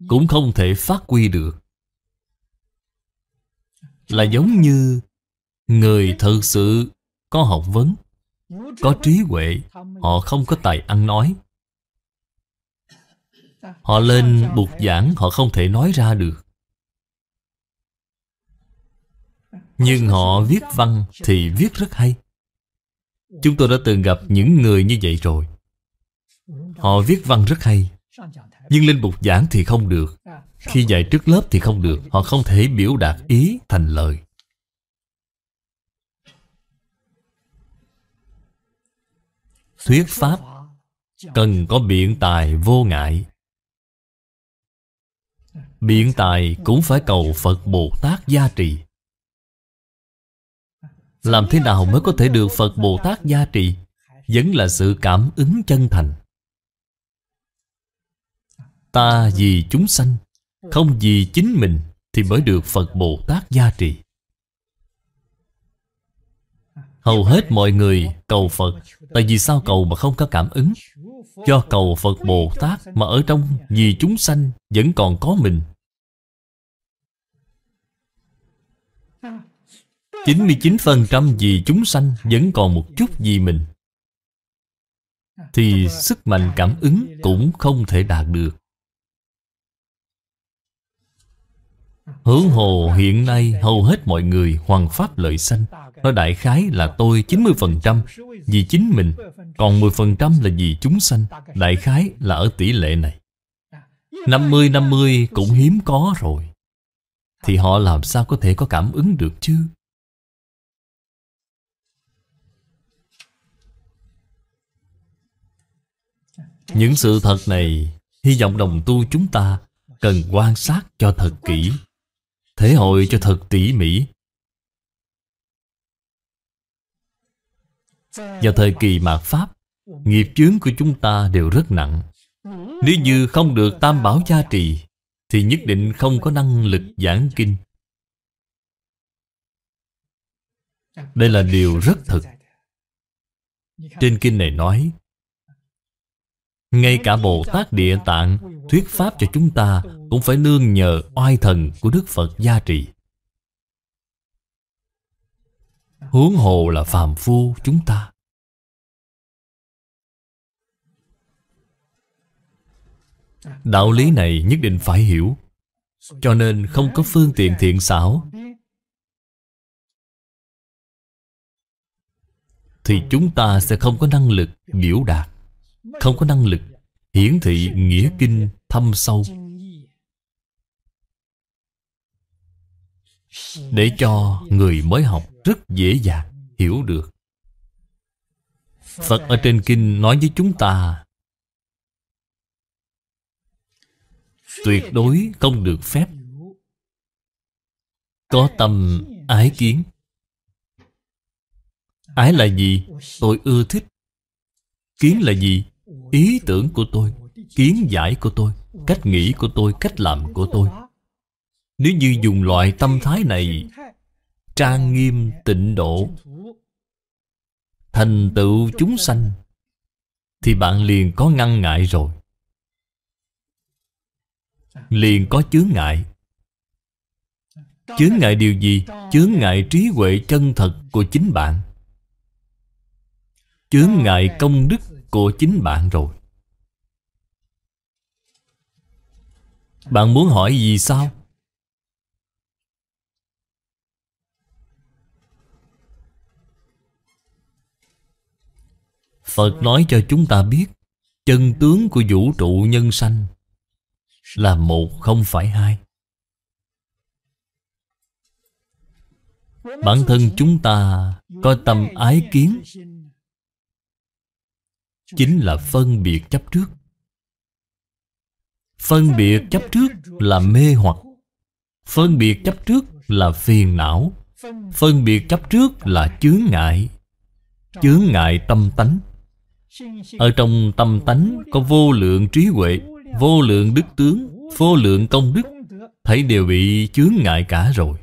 Cũng không thể phát huy được Là giống như Người thật sự có học vấn có trí huệ họ không có tài ăn nói họ lên bục giảng họ không thể nói ra được nhưng họ viết văn thì viết rất hay chúng tôi đã từng gặp những người như vậy rồi họ viết văn rất hay nhưng lên bục giảng thì không được khi dạy trước lớp thì không được họ không thể biểu đạt ý thành lời Thuyết Pháp Cần có biện tài vô ngại Biện tài cũng phải cầu Phật Bồ Tát gia trì Làm thế nào mới có thể được Phật Bồ Tát gia trì Vẫn là sự cảm ứng chân thành Ta vì chúng sanh Không vì chính mình Thì mới được Phật Bồ Tát gia trì Hầu hết mọi người cầu Phật Tại vì sao cầu mà không có cảm ứng Do cầu Phật Bồ Tát Mà ở trong vì chúng sanh Vẫn còn có mình 99% vì chúng sanh Vẫn còn một chút vì mình Thì sức mạnh cảm ứng Cũng không thể đạt được Hưởng hồ hiện nay hầu hết mọi người hoàn pháp lợi sanh nó đại khái là tôi 90% vì chính mình Còn 10% là vì chúng sanh Đại khái là ở tỷ lệ này 50-50 cũng hiếm có rồi Thì họ làm sao có thể có cảm ứng được chứ Những sự thật này Hy vọng đồng tu chúng ta Cần quan sát cho thật kỹ thể hội cho thật tỉ mỉ. Vào thời kỳ mạt Pháp, nghiệp chướng của chúng ta đều rất nặng. Nếu như không được tam bảo gia trì, thì nhất định không có năng lực giảng kinh. Đây là điều rất thực. Trên kinh này nói ngay cả Bồ Tát Địa Tạng Thuyết Pháp cho chúng ta Cũng phải nương nhờ oai thần của Đức Phật gia trì Huống hồ là phàm phu chúng ta Đạo lý này nhất định phải hiểu Cho nên không có phương tiện thiện xảo Thì chúng ta sẽ không có năng lực biểu đạt không có năng lực Hiển thị nghĩa kinh thâm sâu Để cho người mới học rất dễ dàng hiểu được Phật ở trên kinh nói với chúng ta Tuyệt đối không được phép Có tâm ái kiến Ái là gì? Tôi ưa thích Kiến là gì? ý tưởng của tôi kiến giải của tôi cách nghĩ của tôi cách làm của tôi nếu như dùng loại tâm thái này trang nghiêm tịnh độ thành tựu chúng sanh thì bạn liền có ngăn ngại rồi liền có chướng ngại chướng ngại điều gì chướng ngại trí huệ chân thật của chính bạn chướng ngại công đức của chính bạn rồi Bạn muốn hỏi gì sao? Phật nói cho chúng ta biết Chân tướng của vũ trụ nhân sanh Là một không phải hai Bản thân chúng ta có tâm ái kiến chính là phân biệt chấp trước phân biệt chấp trước là mê hoặc phân biệt chấp trước là phiền não phân biệt chấp trước là chướng ngại chướng ngại tâm tánh ở trong tâm tánh có vô lượng trí huệ vô lượng đức tướng vô lượng công đức thấy đều bị chướng ngại cả rồi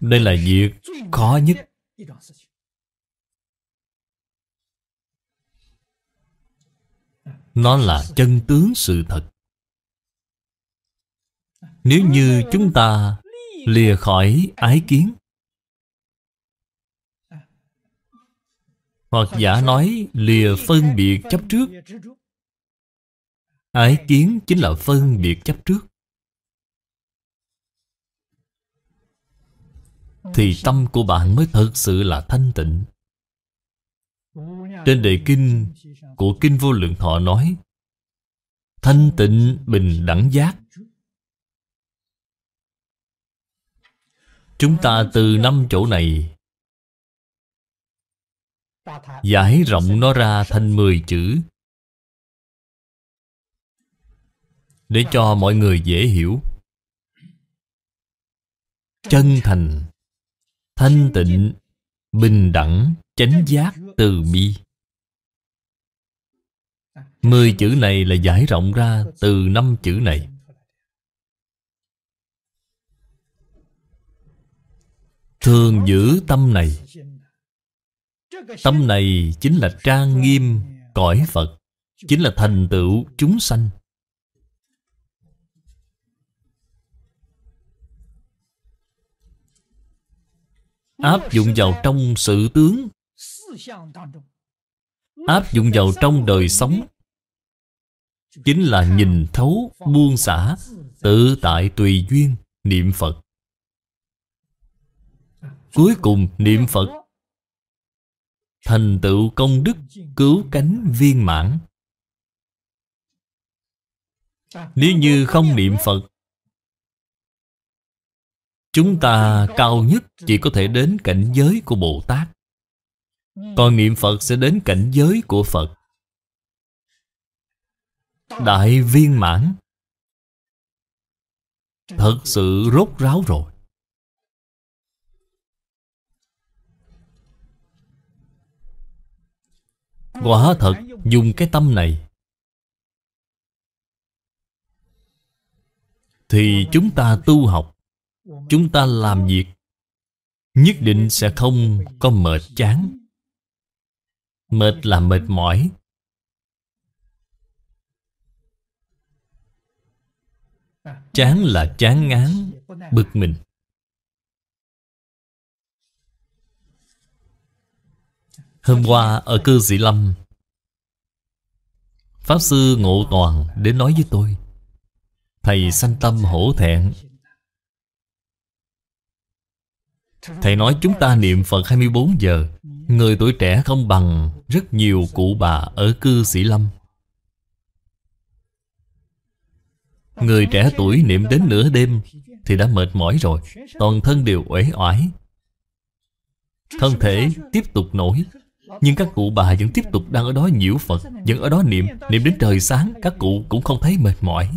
đây là việc khó nhất Nó là chân tướng sự thật Nếu như chúng ta lìa khỏi ái kiến Hoặc giả nói lìa phân biệt chấp trước Ái kiến chính là phân biệt chấp trước Thì tâm của bạn mới thật sự là thanh tịnh trên đề kinh của Kinh Vô Lượng Thọ nói Thanh tịnh bình đẳng giác Chúng ta từ năm chỗ này Giải rộng nó ra thành 10 chữ Để cho mọi người dễ hiểu Chân thành Thanh tịnh Bình đẳng Chánh giác từ bi mười chữ này là giải rộng ra từ năm chữ này thường giữ tâm này tâm này chính là trang nghiêm cõi phật chính là thành tựu chúng sanh áp dụng vào trong sự tướng áp dụng vào trong đời sống chính là nhìn thấu buông xả tự tại tùy duyên niệm phật cuối cùng niệm phật thành tựu công đức cứu cánh viên mãn nếu như không niệm phật chúng ta cao nhất chỉ có thể đến cảnh giới của bồ tát còn ừ. niệm Phật sẽ đến cảnh giới của Phật Đại viên mãn Thật sự rốt ráo rồi Quả thật dùng cái tâm này Thì chúng ta tu học Chúng ta làm việc Nhất định sẽ không có mệt chán Mệt là mệt mỏi Chán là chán ngán Bực mình Hôm qua ở cư Sĩ Lâm Pháp Sư Ngộ Toàn đến nói với tôi Thầy sanh tâm hổ thẹn Thầy nói chúng ta niệm Phật 24 giờ Người tuổi trẻ không bằng rất nhiều cụ bà ở cư sĩ lâm Người trẻ tuổi niệm đến nửa đêm Thì đã mệt mỏi rồi Toàn thân đều uể oải Thân thể tiếp tục nổi Nhưng các cụ bà vẫn tiếp tục đang ở đó nhiễu Phật Vẫn ở đó niệm Niệm đến trời sáng Các cụ cũng không thấy mệt mỏi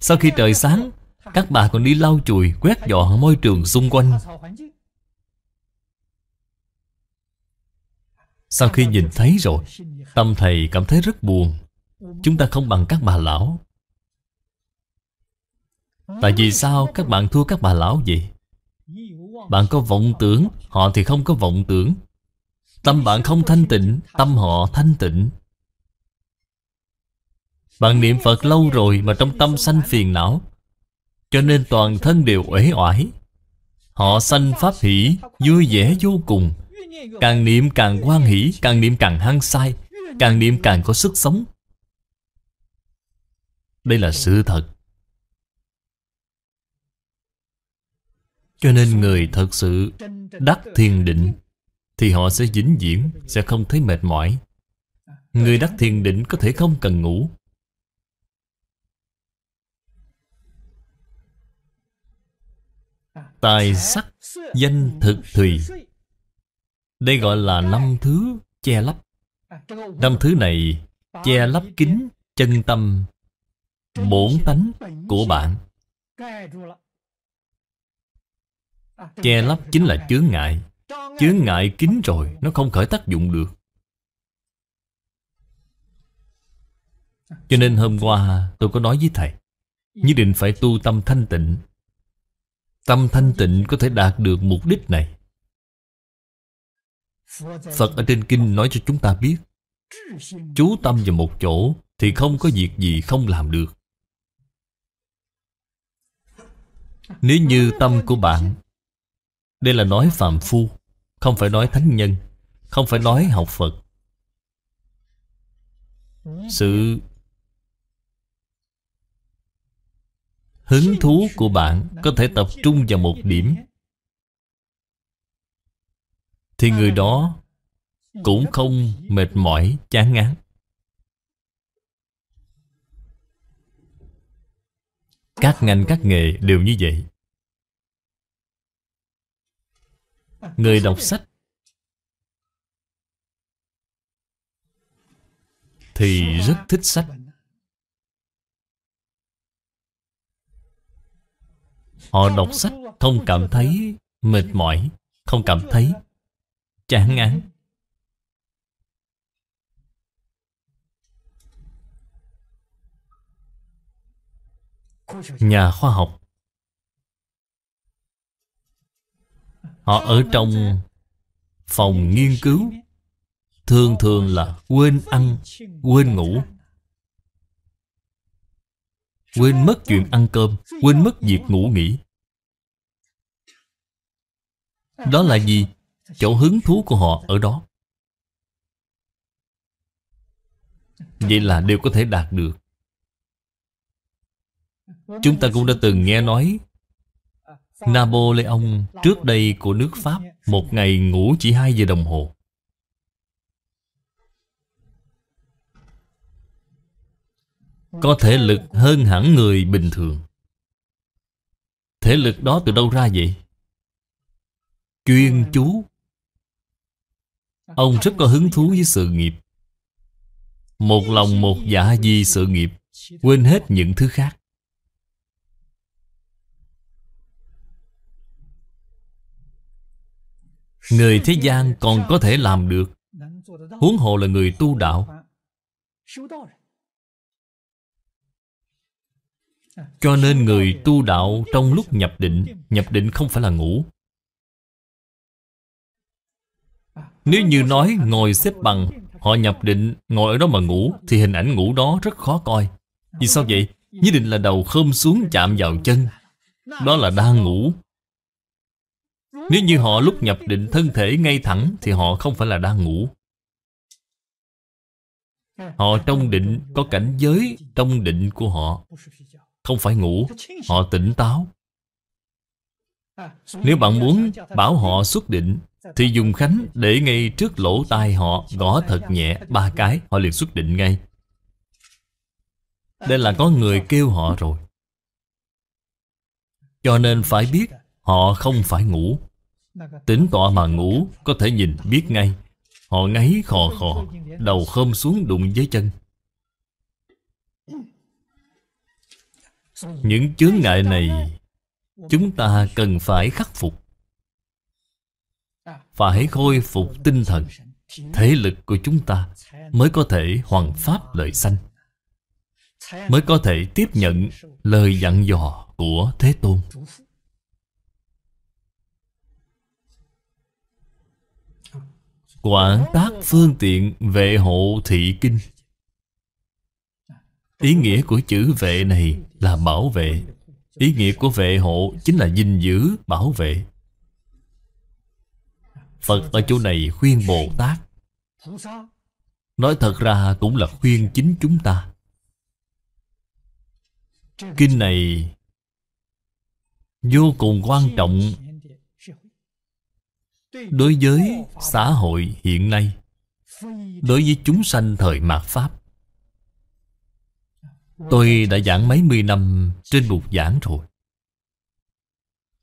Sau khi trời sáng Các bà còn đi lau chùi Quét dọn môi trường xung quanh Sau khi nhìn thấy rồi Tâm thầy cảm thấy rất buồn Chúng ta không bằng các bà lão Tại vì sao các bạn thua các bà lão vậy? Bạn có vọng tưởng Họ thì không có vọng tưởng Tâm bạn không thanh tịnh Tâm họ thanh tịnh Bạn niệm Phật lâu rồi Mà trong tâm sanh phiền não Cho nên toàn thân đều uể oải Họ sanh pháp hỷ Vui vẻ vô cùng Càng niệm càng quan hỷ Càng niệm càng hăng sai Càng niệm càng có sức sống Đây là sự thật Cho nên người thật sự đắc thiền định Thì họ sẽ vĩnh viễn Sẽ không thấy mệt mỏi Người đắc thiền định có thể không cần ngủ Tài sắc danh thực thùy đây gọi là năm thứ che lấp Năm thứ này che lấp kín chân tâm bổn tánh của bạn Che lấp chính là chướng ngại Chướng ngại kín rồi Nó không khởi tác dụng được Cho nên hôm qua tôi có nói với thầy Nhất định phải tu tâm thanh tịnh Tâm thanh tịnh có thể đạt được mục đích này Phật ở trên kinh nói cho chúng ta biết Chú tâm vào một chỗ Thì không có việc gì không làm được Nếu như tâm của bạn Đây là nói phàm phu Không phải nói thánh nhân Không phải nói học Phật Sự Hứng thú của bạn Có thể tập trung vào một điểm thì người đó cũng không mệt mỏi, chán ngán. Các ngành các nghề đều như vậy. Người đọc sách thì rất thích sách. Họ đọc sách không cảm thấy mệt mỏi, không cảm thấy chán ngán. Nhà khoa học Họ ở trong phòng nghiên cứu Thường thường là quên ăn, quên ngủ Quên mất chuyện ăn cơm Quên mất việc ngủ nghỉ Đó là gì? chỗ hứng thú của họ ở đó Vậy là đều có thể đạt được Chúng ta cũng đã từng nghe nói Napoleon trước đây của nước Pháp Một ngày ngủ chỉ 2 giờ đồng hồ Có thể lực hơn hẳn người bình thường Thể lực đó từ đâu ra vậy? Chuyên chú Ông rất có hứng thú với sự nghiệp Một lòng một dạ vì sự nghiệp Quên hết những thứ khác Người thế gian còn có thể làm được Huống hồ là người tu đạo Cho nên người tu đạo trong lúc nhập định Nhập định không phải là ngủ Nếu như nói ngồi xếp bằng Họ nhập định ngồi ở đó mà ngủ Thì hình ảnh ngủ đó rất khó coi Vì sao vậy? Nhất định là đầu khom xuống chạm vào chân Đó là đang ngủ Nếu như họ lúc nhập định thân thể ngay thẳng Thì họ không phải là đang ngủ Họ trong định có cảnh giới trong định của họ Không phải ngủ Họ tỉnh táo Nếu bạn muốn bảo họ xuất định thì dùng khánh để ngay trước lỗ tai họ Gõ thật nhẹ ba cái Họ liền xuất định ngay Đây là có người kêu họ rồi Cho nên phải biết Họ không phải ngủ Tính tọa mà ngủ Có thể nhìn biết ngay Họ ngáy khò khò Đầu khom xuống đụng với chân Những chướng ngại này Chúng ta cần phải khắc phục phải khôi phục tinh thần thể lực của chúng ta mới có thể hoàn pháp lợi sanh mới có thể tiếp nhận lời dặn dò của thế tôn quảng tác phương tiện vệ hộ thị kinh ý nghĩa của chữ vệ này là bảo vệ ý nghĩa của vệ hộ chính là gìn giữ bảo vệ Phật ở chỗ này khuyên Bồ Tát Nói thật ra cũng là khuyên chính chúng ta Kinh này Vô cùng quan trọng Đối với xã hội hiện nay Đối với chúng sanh thời mạt Pháp Tôi đã giảng mấy mươi năm trên bục giảng rồi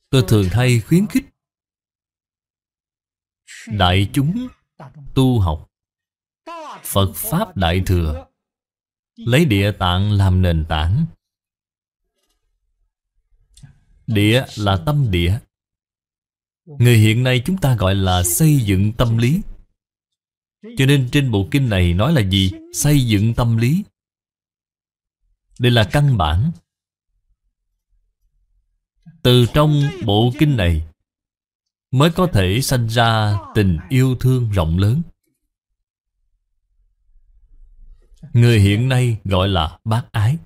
Tôi thường hay khuyến khích đại chúng tu học Phật Pháp Đại Thừa Lấy địa tạng làm nền tảng Địa là tâm địa Người hiện nay chúng ta gọi là xây dựng tâm lý Cho nên trên bộ kinh này nói là gì? Xây dựng tâm lý Đây là căn bản Từ trong bộ kinh này mới có thể sanh ra tình yêu thương rộng lớn người hiện nay gọi là bác ái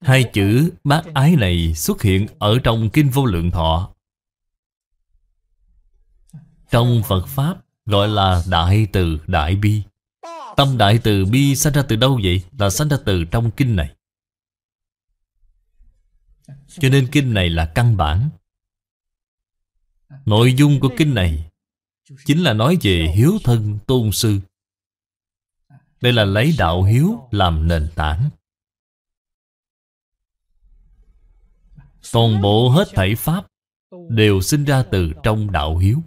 hai chữ bác ái này xuất hiện ở trong kinh vô lượng thọ trong phật pháp gọi là đại từ đại bi tâm đại từ bi sanh ra từ đâu vậy là sanh ra từ trong kinh này cho nên kinh này là căn bản Nội dung của kinh này Chính là nói về hiếu thân tôn sư Đây là lấy đạo hiếu làm nền tảng Toàn bộ hết thảy Pháp Đều sinh ra từ trong đạo hiếu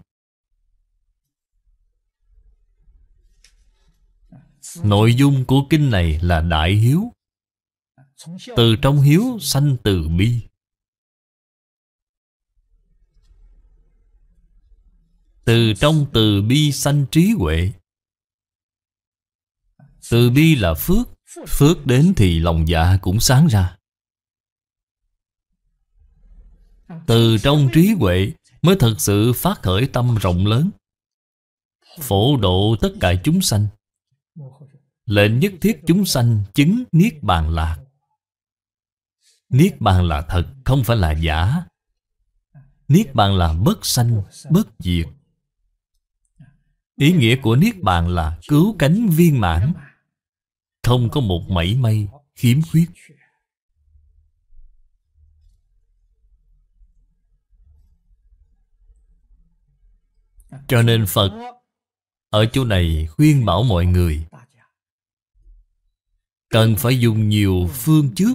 Nội dung của kinh này là đại hiếu Từ trong hiếu sanh từ bi Từ trong từ bi sanh trí huệ Từ bi là phước Phước đến thì lòng dạ cũng sáng ra Từ trong trí huệ Mới thật sự phát khởi tâm rộng lớn Phổ độ tất cả chúng sanh Lệnh nhất thiết chúng sanh chứng Niết Bàn Lạc Niết Bàn là thật, không phải là giả Niết Bàn là bất sanh, bất diệt Ý nghĩa của Niết Bàn là cứu cánh viên mãn Không có một mảy may khiếm khuyết Cho nên Phật Ở chỗ này khuyên bảo mọi người Cần phải dùng nhiều phương trước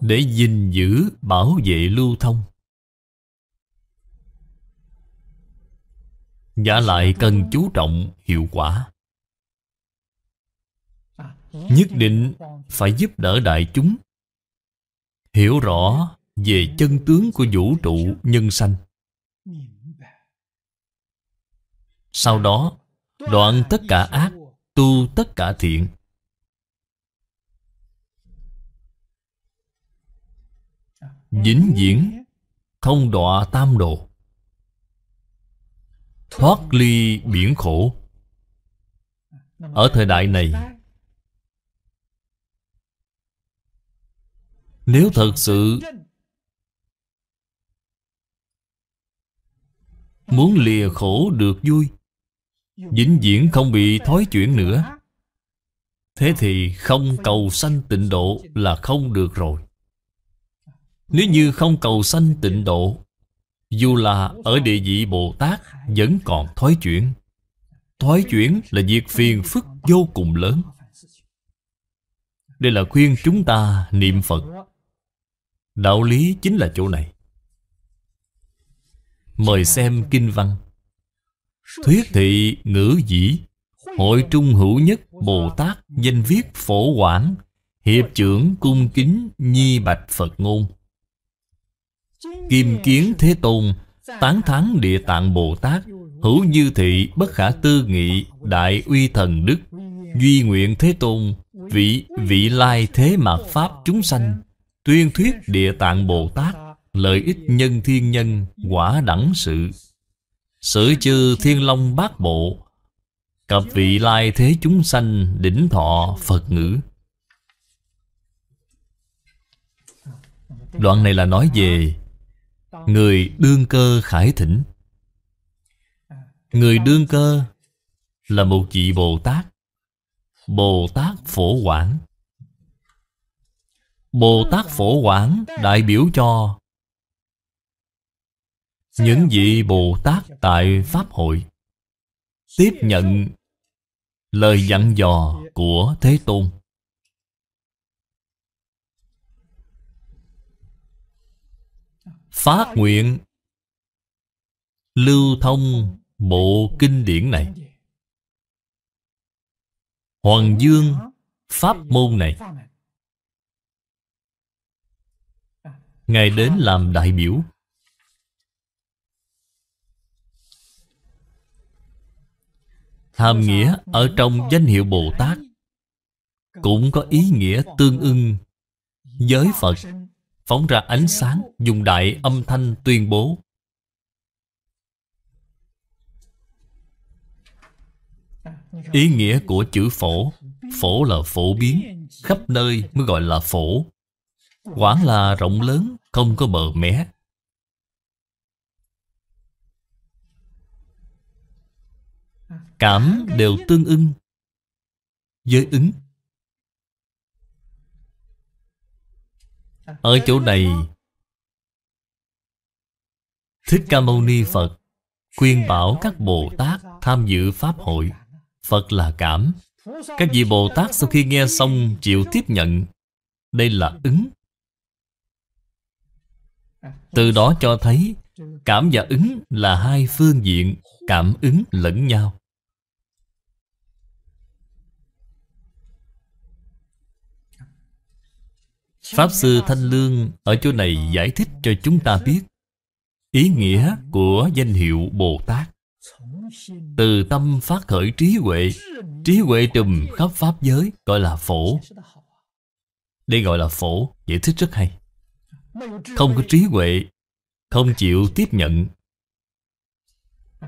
để gìn giữ bảo vệ lưu thông Giả lại cần chú trọng hiệu quả Nhất định phải giúp đỡ đại chúng Hiểu rõ về chân tướng của vũ trụ nhân sanh Sau đó đoạn tất cả ác Tu tất cả thiện vĩnh viễn không đọa tam độ thoát ly biển khổ ở thời đại này nếu thật sự muốn lìa khổ được vui vĩnh viễn không bị thói chuyển nữa thế thì không cầu sanh tịnh độ là không được rồi nếu như không cầu sanh tịnh độ Dù là ở địa vị Bồ Tát Vẫn còn thoái chuyển Thoái chuyển là việc phiền phức vô cùng lớn Đây là khuyên chúng ta niệm Phật Đạo lý chính là chỗ này Mời xem kinh văn Thuyết thị ngữ dĩ Hội trung hữu nhất Bồ Tát Danh viết phổ quảng Hiệp trưởng cung kính nhi bạch Phật ngôn Kim kiến Thế Tôn Tán thán địa tạng Bồ Tát Hữu như thị bất khả tư nghị Đại uy thần đức Duy nguyện Thế Tôn Vị vị lai thế mạt Pháp chúng sanh Tuyên thuyết địa tạng Bồ Tát Lợi ích nhân thiên nhân Quả đẳng sự Sử chư thiên long bát bộ Cập vị lai thế chúng sanh Đỉnh thọ Phật ngữ Đoạn này là nói về Người đương cơ khải thỉnh Người đương cơ là một vị Bồ Tát Bồ Tát Phổ Quảng Bồ Tát Phổ Quảng đại biểu cho Những vị Bồ Tát tại Pháp hội Tiếp nhận lời dặn dò của Thế Tôn phát nguyện lưu thông bộ kinh điển này hoàng dương pháp môn này ngài đến làm đại biểu hàm nghĩa ở trong danh hiệu bồ tát cũng có ý nghĩa tương ưng với phật phóng ra ánh sáng dùng đại âm thanh tuyên bố ý nghĩa của chữ phổ phổ là phổ biến khắp nơi mới gọi là phổ quảng là rộng lớn không có bờ mé cảm đều tương ưng với ứng Ở chỗ này Thích Ca Mâu Ni Phật Khuyên bảo các Bồ Tát tham dự Pháp hội Phật là cảm Các vị Bồ Tát sau khi nghe xong chịu tiếp nhận Đây là ứng Từ đó cho thấy Cảm và ứng là hai phương diện Cảm ứng lẫn nhau Pháp Sư Thanh Lương ở chỗ này giải thích cho chúng ta biết Ý nghĩa của danh hiệu Bồ Tát Từ tâm phát khởi trí huệ Trí huệ trùm khắp Pháp giới Gọi là phổ Đây gọi là phổ Giải thích rất hay Không có trí huệ Không chịu tiếp nhận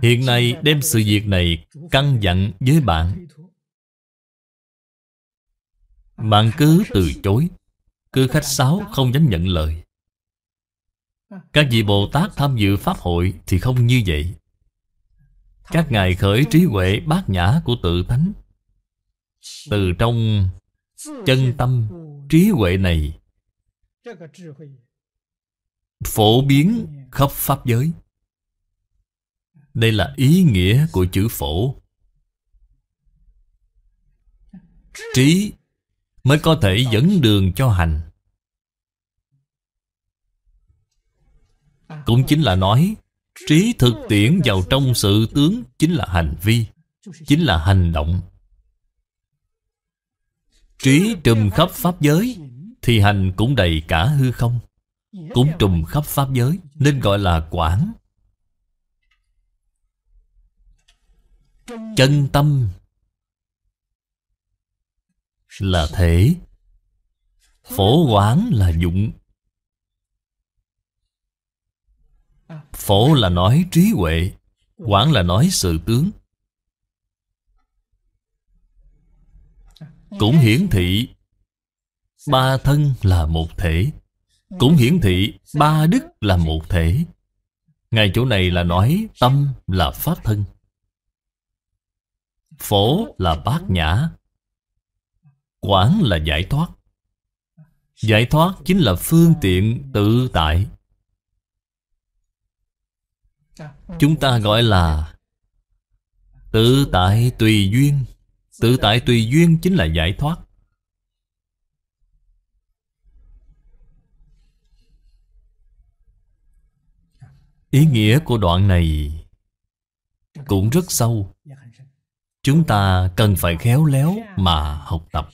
Hiện nay đem sự việc này Căn dặn với bạn Bạn cứ từ chối cứ khách sáo không dám nhận lời Các vị Bồ Tát tham dự Pháp hội Thì không như vậy Các ngài khởi trí huệ bát nhã của tự tánh Từ trong chân tâm trí huệ này Phổ biến khắp Pháp giới Đây là ý nghĩa của chữ phổ Trí mới có thể dẫn đường cho hành Cũng chính là nói Trí thực tiễn vào trong sự tướng Chính là hành vi Chính là hành động Trí trùm khắp pháp giới Thì hành cũng đầy cả hư không Cũng trùm khắp pháp giới Nên gọi là quảng Chân tâm Là thể Phổ quán là dụng Phổ là nói trí huệ Quảng là nói sự tướng Cũng hiển thị Ba thân là một thể Cũng hiển thị ba đức là một thể Ngay chỗ này là nói tâm là pháp thân Phổ là bát nhã Quảng là giải thoát Giải thoát chính là phương tiện tự tại Chúng ta gọi là Tự tại tùy duyên Tự tại tùy duyên chính là giải thoát Ý nghĩa của đoạn này Cũng rất sâu Chúng ta cần phải khéo léo mà học tập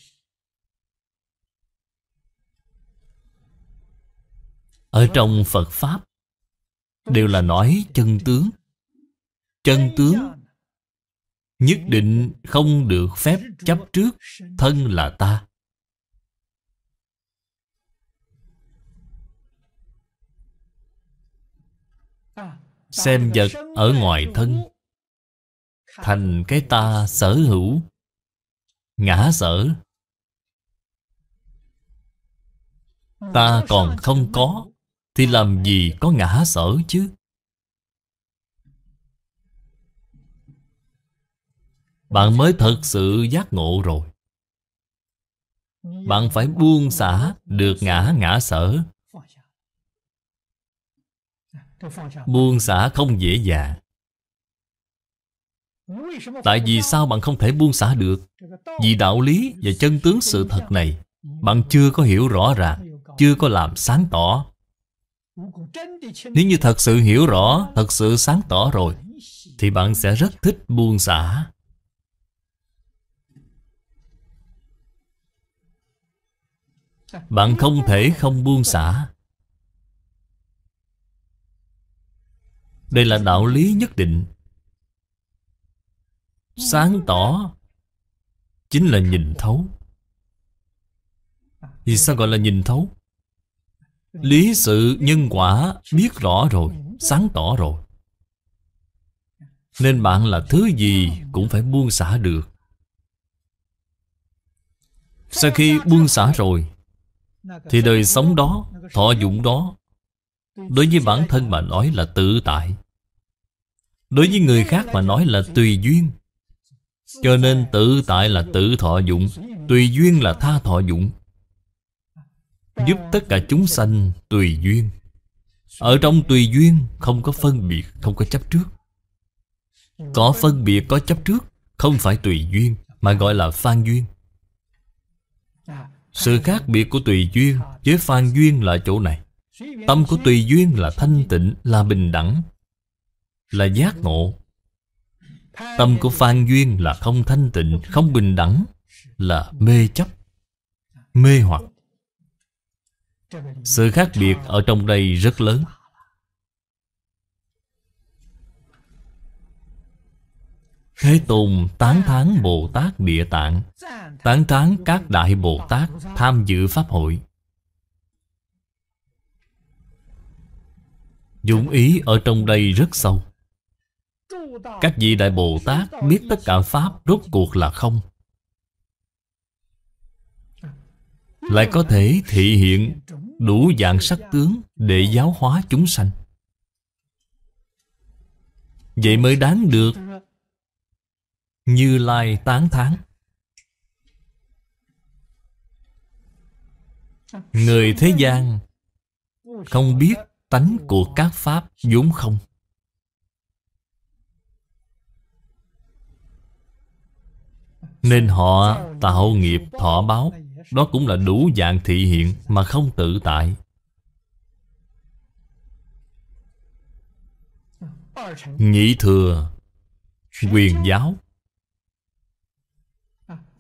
Ở trong Phật Pháp đều là nói chân tướng chân tướng nhất định không được phép chấp trước thân là ta xem vật ở ngoài thân thành cái ta sở hữu ngã sở ta còn không có thì làm gì có ngã sở chứ Bạn mới thật sự giác ngộ rồi Bạn phải buông xả được ngã ngã sở Buông xả không dễ dàng Tại vì sao bạn không thể buông xả được Vì đạo lý và chân tướng sự thật này Bạn chưa có hiểu rõ ràng Chưa có làm sáng tỏ nếu như thật sự hiểu rõ, thật sự sáng tỏ rồi Thì bạn sẽ rất thích buông xả Bạn không thể không buông xả Đây là đạo lý nhất định Sáng tỏ Chính là nhìn thấu Vì sao gọi là nhìn thấu? Lý sự nhân quả biết rõ rồi Sáng tỏ rồi Nên bạn là thứ gì cũng phải buông xả được Sau khi buông xả rồi Thì đời sống đó, thọ dụng đó Đối với bản thân mà nói là tự tại Đối với người khác mà nói là tùy duyên Cho nên tự tại là tự thọ dụng Tùy duyên là tha thọ dụng Giúp tất cả chúng sanh tùy duyên Ở trong tùy duyên không có phân biệt, không có chấp trước Có phân biệt, có chấp trước Không phải tùy duyên mà gọi là phan duyên Sự khác biệt của tùy duyên với phan duyên là chỗ này Tâm của tùy duyên là thanh tịnh, là bình đẳng Là giác ngộ Tâm của phan duyên là không thanh tịnh, không bình đẳng Là mê chấp, mê hoặc sự khác biệt ở trong đây rất lớn Thế Tôn tán thán Bồ Tát Địa Tạng Tán thán các Đại Bồ Tát tham dự Pháp hội Dũng ý ở trong đây rất sâu Các vị Đại Bồ Tát biết tất cả Pháp rốt cuộc là không Lại có thể thị hiện đủ dạng sắc tướng để giáo hóa chúng sanh vậy mới đáng được như lai tán thán người thế gian không biết tánh của các pháp vốn không nên họ tạo nghiệp thọ báo đó cũng là đủ dạng thị hiện mà không tự tại Nhị thừa Quyền giáo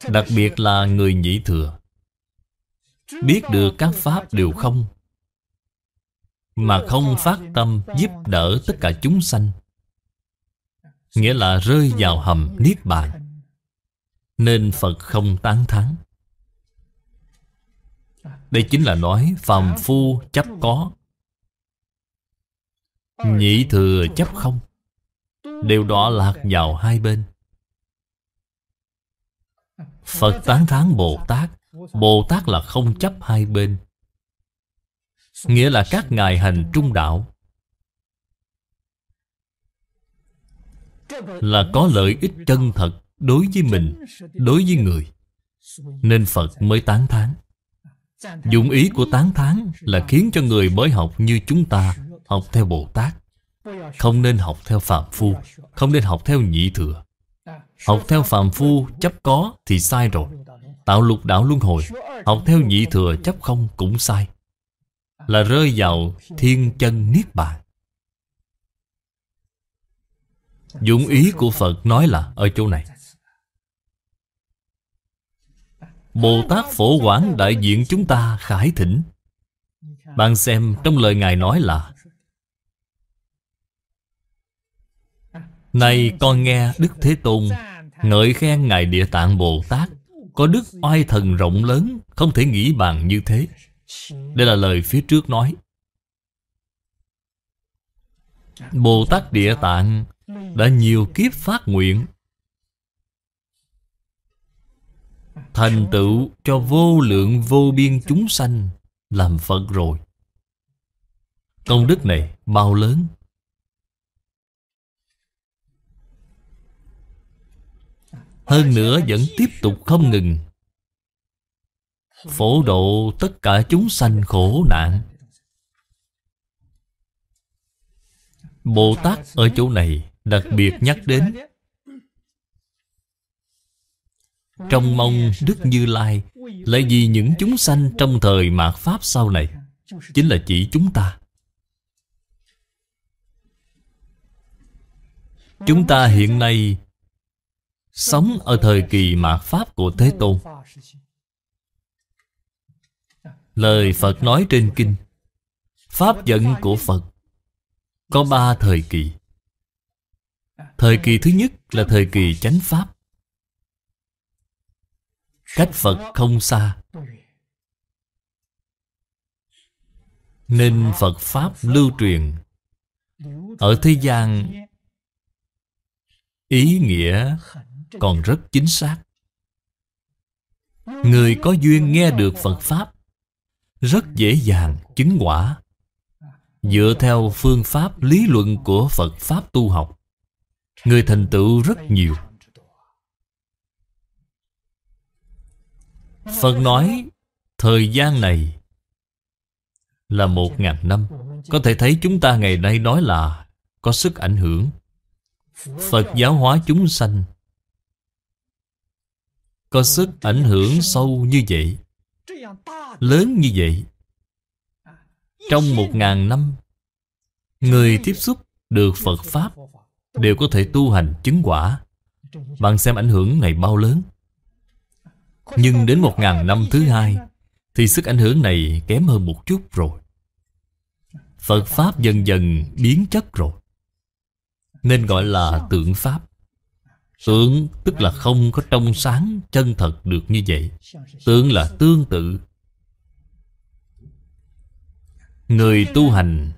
Đặc biệt là người nhị thừa Biết được các pháp đều không Mà không phát tâm giúp đỡ tất cả chúng sanh Nghĩa là rơi vào hầm Niết Bàn Nên Phật không tán thắng. Đây chính là nói phàm phu chấp có Nhị thừa chấp không Đều đọa lạc vào hai bên Phật tán thán Bồ Tát Bồ Tát là không chấp hai bên Nghĩa là các ngài hành trung đạo Là có lợi ích chân thật đối với mình Đối với người Nên Phật mới tán thán Dụng ý của tán thán là khiến cho người mới học như chúng ta học theo Bồ Tát Không nên học theo Phạm Phu Không nên học theo Nhị Thừa Học theo Phạm Phu chấp có thì sai rồi Tạo lục đạo luân hồi Học theo Nhị Thừa chấp không cũng sai Là rơi vào thiên chân niết bàn Dụng ý của Phật nói là ở chỗ này Bồ Tát Phổ Quảng đại diện chúng ta khải thỉnh Bạn xem trong lời Ngài nói là Này con nghe Đức Thế Tôn Ngợi khen Ngài Địa Tạng Bồ Tát Có đức oai thần rộng lớn Không thể nghĩ bằng như thế Đây là lời phía trước nói Bồ Tát Địa Tạng Đã nhiều kiếp phát nguyện thành tựu cho vô lượng vô biên chúng sanh làm Phật rồi. Công đức này bao lớn. Hơn nữa vẫn tiếp tục không ngừng Phổ độ tất cả chúng sanh khổ nạn Bồ Tát ở chỗ này đặc biệt nhắc đến Trong mong Đức Như Lai lại vì những chúng sanh trong thời mạt Pháp sau này Chính là chỉ chúng ta Chúng ta hiện nay Sống ở thời kỳ mạt Pháp của Thế Tôn Lời Phật nói trên Kinh Pháp giận của Phật Có ba thời kỳ Thời kỳ thứ nhất là thời kỳ chánh Pháp cách Phật không xa Nên Phật Pháp lưu truyền Ở thế gian Ý nghĩa còn rất chính xác Người có duyên nghe được Phật Pháp Rất dễ dàng chứng quả Dựa theo phương pháp lý luận của Phật Pháp tu học Người thành tựu rất nhiều Phật nói Thời gian này Là một ngàn năm Có thể thấy chúng ta ngày nay nói là Có sức ảnh hưởng Phật giáo hóa chúng sanh Có sức ảnh hưởng sâu như vậy Lớn như vậy Trong một ngàn năm Người tiếp xúc được Phật Pháp Đều có thể tu hành chứng quả Bạn xem ảnh hưởng này bao lớn nhưng đến một ngàn năm thứ hai Thì sức ảnh hưởng này kém hơn một chút rồi Phật Pháp dần dần biến chất rồi Nên gọi là tượng Pháp Tượng tức là không có trong sáng chân thật được như vậy Tượng là tương tự Người tu hành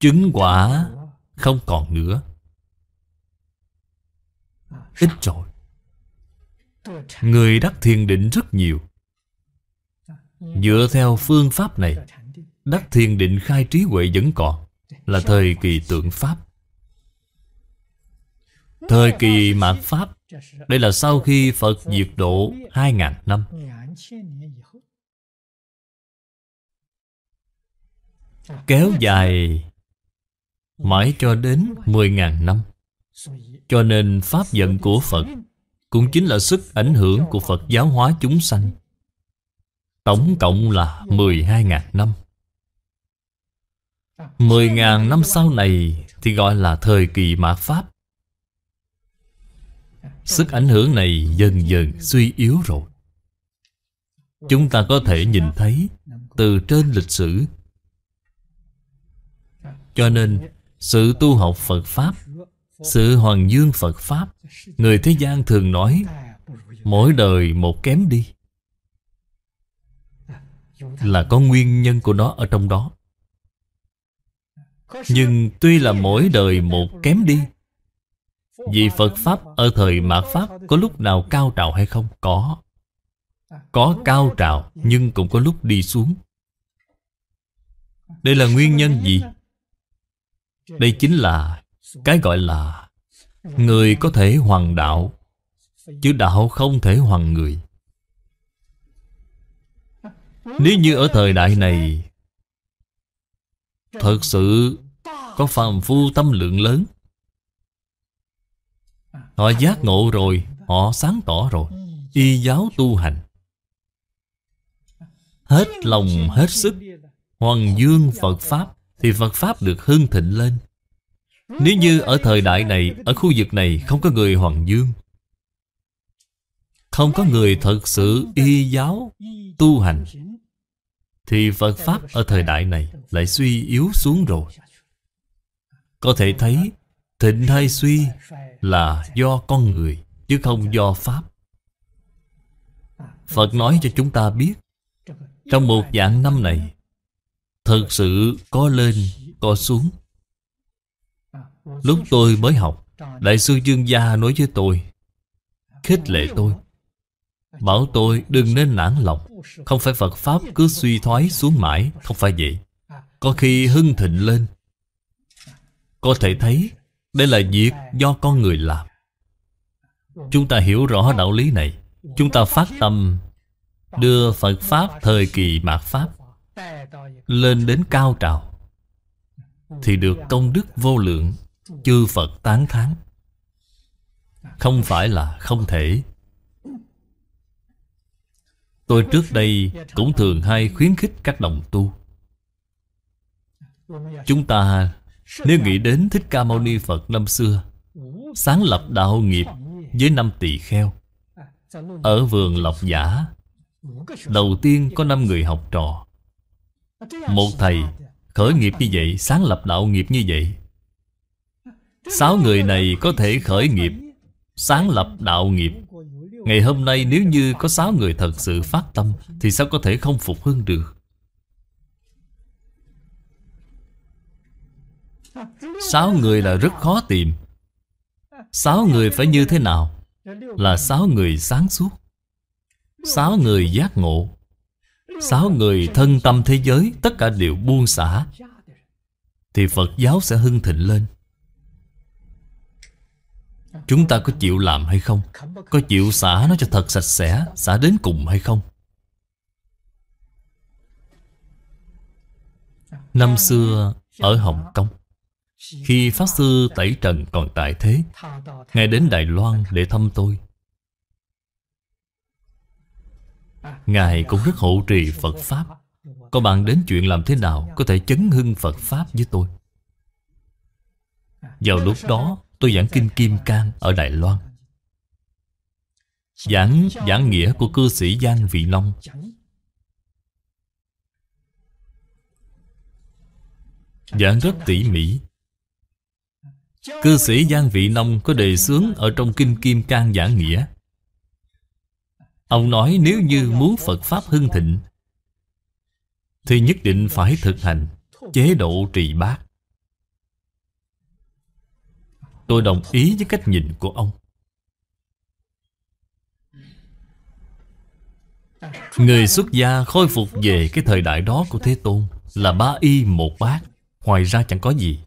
Chứng quả không còn nữa Ít rồi Người đắc thiền định rất nhiều Dựa theo phương pháp này Đắc thiền định khai trí huệ vẫn còn Là thời kỳ tượng Pháp Thời kỳ mạt Pháp Đây là sau khi Phật diệt độ 2.000 năm Kéo dài Mãi cho đến 10.000 năm Cho nên Pháp giận của Phật cũng chính là sức ảnh hưởng của Phật giáo hóa chúng sanh. Tổng cộng là 12.000 năm. 10.000 năm sau này thì gọi là thời kỳ mạt Pháp. Sức ảnh hưởng này dần dần suy yếu rồi. Chúng ta có thể nhìn thấy từ trên lịch sử. Cho nên, sự tu học Phật Pháp sự hoàng dương Phật Pháp Người thế gian thường nói Mỗi đời một kém đi Là có nguyên nhân của nó ở trong đó Nhưng tuy là mỗi đời một kém đi Vì Phật Pháp ở thời mạt Pháp Có lúc nào cao trào hay không? Có Có cao trào Nhưng cũng có lúc đi xuống Đây là nguyên nhân gì? Đây chính là cái gọi là Người có thể hoàng đạo Chứ đạo không thể hoàng người Nếu như ở thời đại này Thật sự Có phàm phu tâm lượng lớn Họ giác ngộ rồi Họ sáng tỏ rồi Y giáo tu hành Hết lòng hết sức Hoàng dương Phật Pháp Thì Phật Pháp được hưng thịnh lên nếu như ở thời đại này Ở khu vực này không có người Hoàng Dương Không có người thật sự y giáo Tu hành Thì Phật Pháp ở thời đại này Lại suy yếu xuống rồi Có thể thấy Thịnh hay suy Là do con người Chứ không do Pháp Phật nói cho chúng ta biết Trong một dạng năm này Thật sự có lên, có xuống Lúc tôi mới học Đại sư Dương Gia nói với tôi Khích lệ tôi Bảo tôi đừng nên nản lòng Không phải Phật Pháp cứ suy thoái xuống mãi Không phải vậy Có khi hưng thịnh lên Có thể thấy Đây là việc do con người làm Chúng ta hiểu rõ đạo lý này Chúng ta phát tâm Đưa Phật Pháp thời kỳ mạt Pháp Lên đến cao trào Thì được công đức vô lượng chư Phật tán thán Không phải là không thể Tôi trước đây cũng thường hay khuyến khích các đồng tu Chúng ta nếu nghĩ đến Thích Ca Mâu Ni Phật năm xưa Sáng lập đạo nghiệp với năm tỳ kheo Ở vườn Lộc Giả Đầu tiên có năm người học trò Một thầy khởi nghiệp như vậy Sáng lập đạo nghiệp như vậy Sáu người này có thể khởi nghiệp Sáng lập đạo nghiệp Ngày hôm nay nếu như có sáu người thật sự phát tâm Thì sao có thể không phục hưng được Sáu người là rất khó tìm Sáu người phải như thế nào Là sáu người sáng suốt Sáu người giác ngộ Sáu người thân tâm thế giới Tất cả đều buông xả Thì Phật giáo sẽ hưng thịnh lên Chúng ta có chịu làm hay không Có chịu xả nó cho thật sạch sẽ Xả đến cùng hay không Năm xưa ở Hồng Kông Khi Pháp Sư Tẩy Trần còn tại thế Ngài đến Đài Loan để thăm tôi Ngài cũng rất hộ trì Phật Pháp Có bạn đến chuyện làm thế nào Có thể chấn hưng Phật Pháp với tôi Vào lúc đó Tôi giảng kinh Kim Cang ở Đài Loan Giảng giảng nghĩa của cư sĩ Giang Vị Long Giảng rất tỉ mỉ Cư sĩ Giang Vị Long có đề xướng ở trong Kinh Kim Cang giảng nghĩa Ông nói nếu như muốn Phật Pháp hưng thịnh Thì nhất định phải thực hành chế độ trì bác Tôi đồng ý với cách nhìn của ông Người xuất gia khôi phục về cái thời đại đó của Thế Tôn Là ba y một bát Ngoài ra chẳng có gì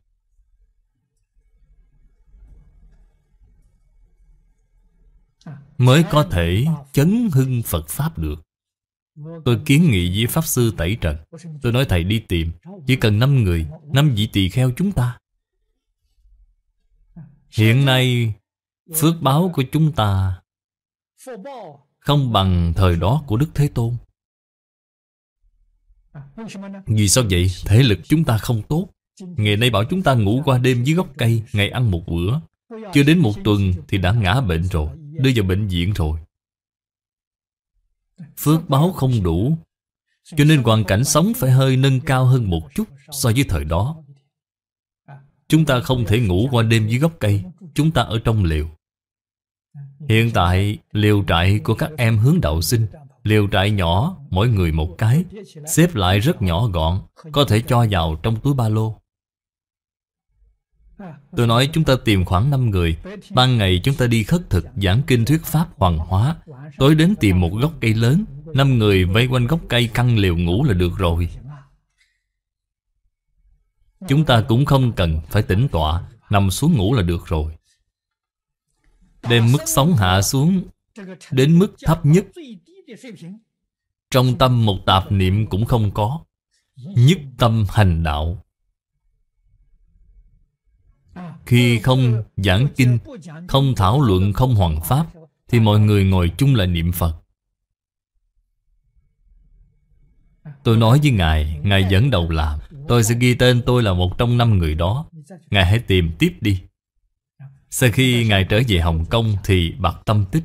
Mới có thể chấn hưng Phật Pháp được Tôi kiến nghị với Pháp Sư Tẩy Trần Tôi nói thầy đi tìm Chỉ cần 5 người 5 vị tỳ kheo chúng ta Hiện nay Phước báo của chúng ta Không bằng thời đó của Đức Thế Tôn Vì sao vậy? Thể lực chúng ta không tốt Ngày nay bảo chúng ta ngủ qua đêm dưới gốc cây Ngày ăn một bữa Chưa đến một tuần thì đã ngã bệnh rồi Đưa vào bệnh viện rồi Phước báo không đủ Cho nên hoàn cảnh sống phải hơi nâng cao hơn một chút So với thời đó Chúng ta không thể ngủ qua đêm dưới gốc cây Chúng ta ở trong liều Hiện tại liều trại của các em hướng đạo sinh Liều trại nhỏ, mỗi người một cái Xếp lại rất nhỏ gọn Có thể cho vào trong túi ba lô Tôi nói chúng ta tìm khoảng 5 người Ban ngày chúng ta đi khất thực giảng kinh thuyết pháp hoàng hóa Tối đến tìm một gốc cây lớn năm người vây quanh gốc cây căng liều ngủ là được rồi Chúng ta cũng không cần phải tỉnh tọa Nằm xuống ngủ là được rồi Đem mức sóng hạ xuống Đến mức thấp nhất Trong tâm một tạp niệm cũng không có Nhất tâm hành đạo Khi không giảng kinh Không thảo luận không hoàn pháp Thì mọi người ngồi chung là niệm Phật Tôi nói với Ngài Ngài dẫn đầu làm Tôi sẽ ghi tên tôi là một trong năm người đó Ngài hãy tìm tiếp đi Sau khi Ngài trở về Hồng Kông Thì bạc tâm tích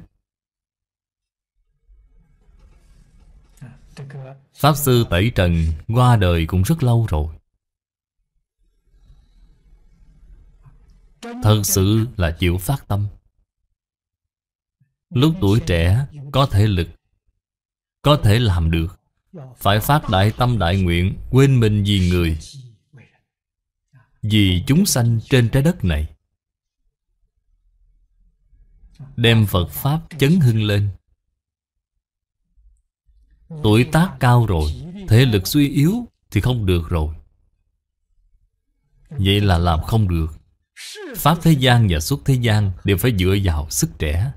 Pháp Sư Tẩy Trần qua đời cũng rất lâu rồi Thật sự là chịu phát tâm Lúc tuổi trẻ có thể lực Có thể làm được phải phát đại tâm đại nguyện Quên mình vì người Vì chúng sanh trên trái đất này Đem Phật Pháp chấn hưng lên Tuổi tác cao rồi Thể lực suy yếu Thì không được rồi Vậy là làm không được Pháp thế gian và xuất thế gian Đều phải dựa vào sức trẻ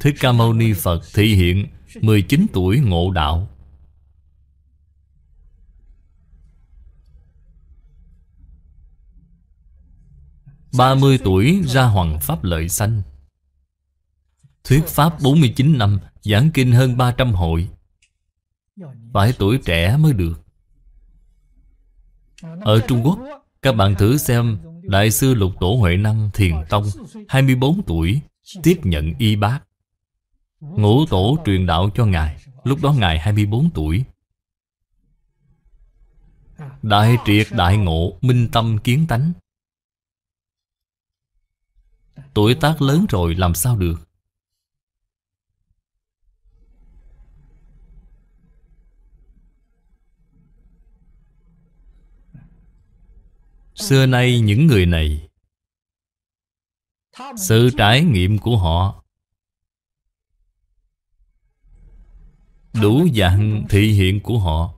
Thích Ca Mâu Ni Phật thị hiện 19 tuổi ngộ đạo ba mươi tuổi ra hoàng pháp lợi sanh Thuyết pháp bốn mươi chín năm Giảng kinh hơn ba trăm hội Phải tuổi trẻ mới được Ở Trung Quốc Các bạn thử xem Đại sư Lục Tổ Huệ Năng Thiền Tông hai mươi bốn tuổi Tiếp nhận y bác Ngũ tổ truyền đạo cho Ngài Lúc đó Ngài 24 tuổi Đại triệt đại ngộ Minh tâm kiến tánh Tuổi tác lớn rồi làm sao được Xưa nay những người này Sự trải nghiệm của họ Đủ dạng thị hiện của họ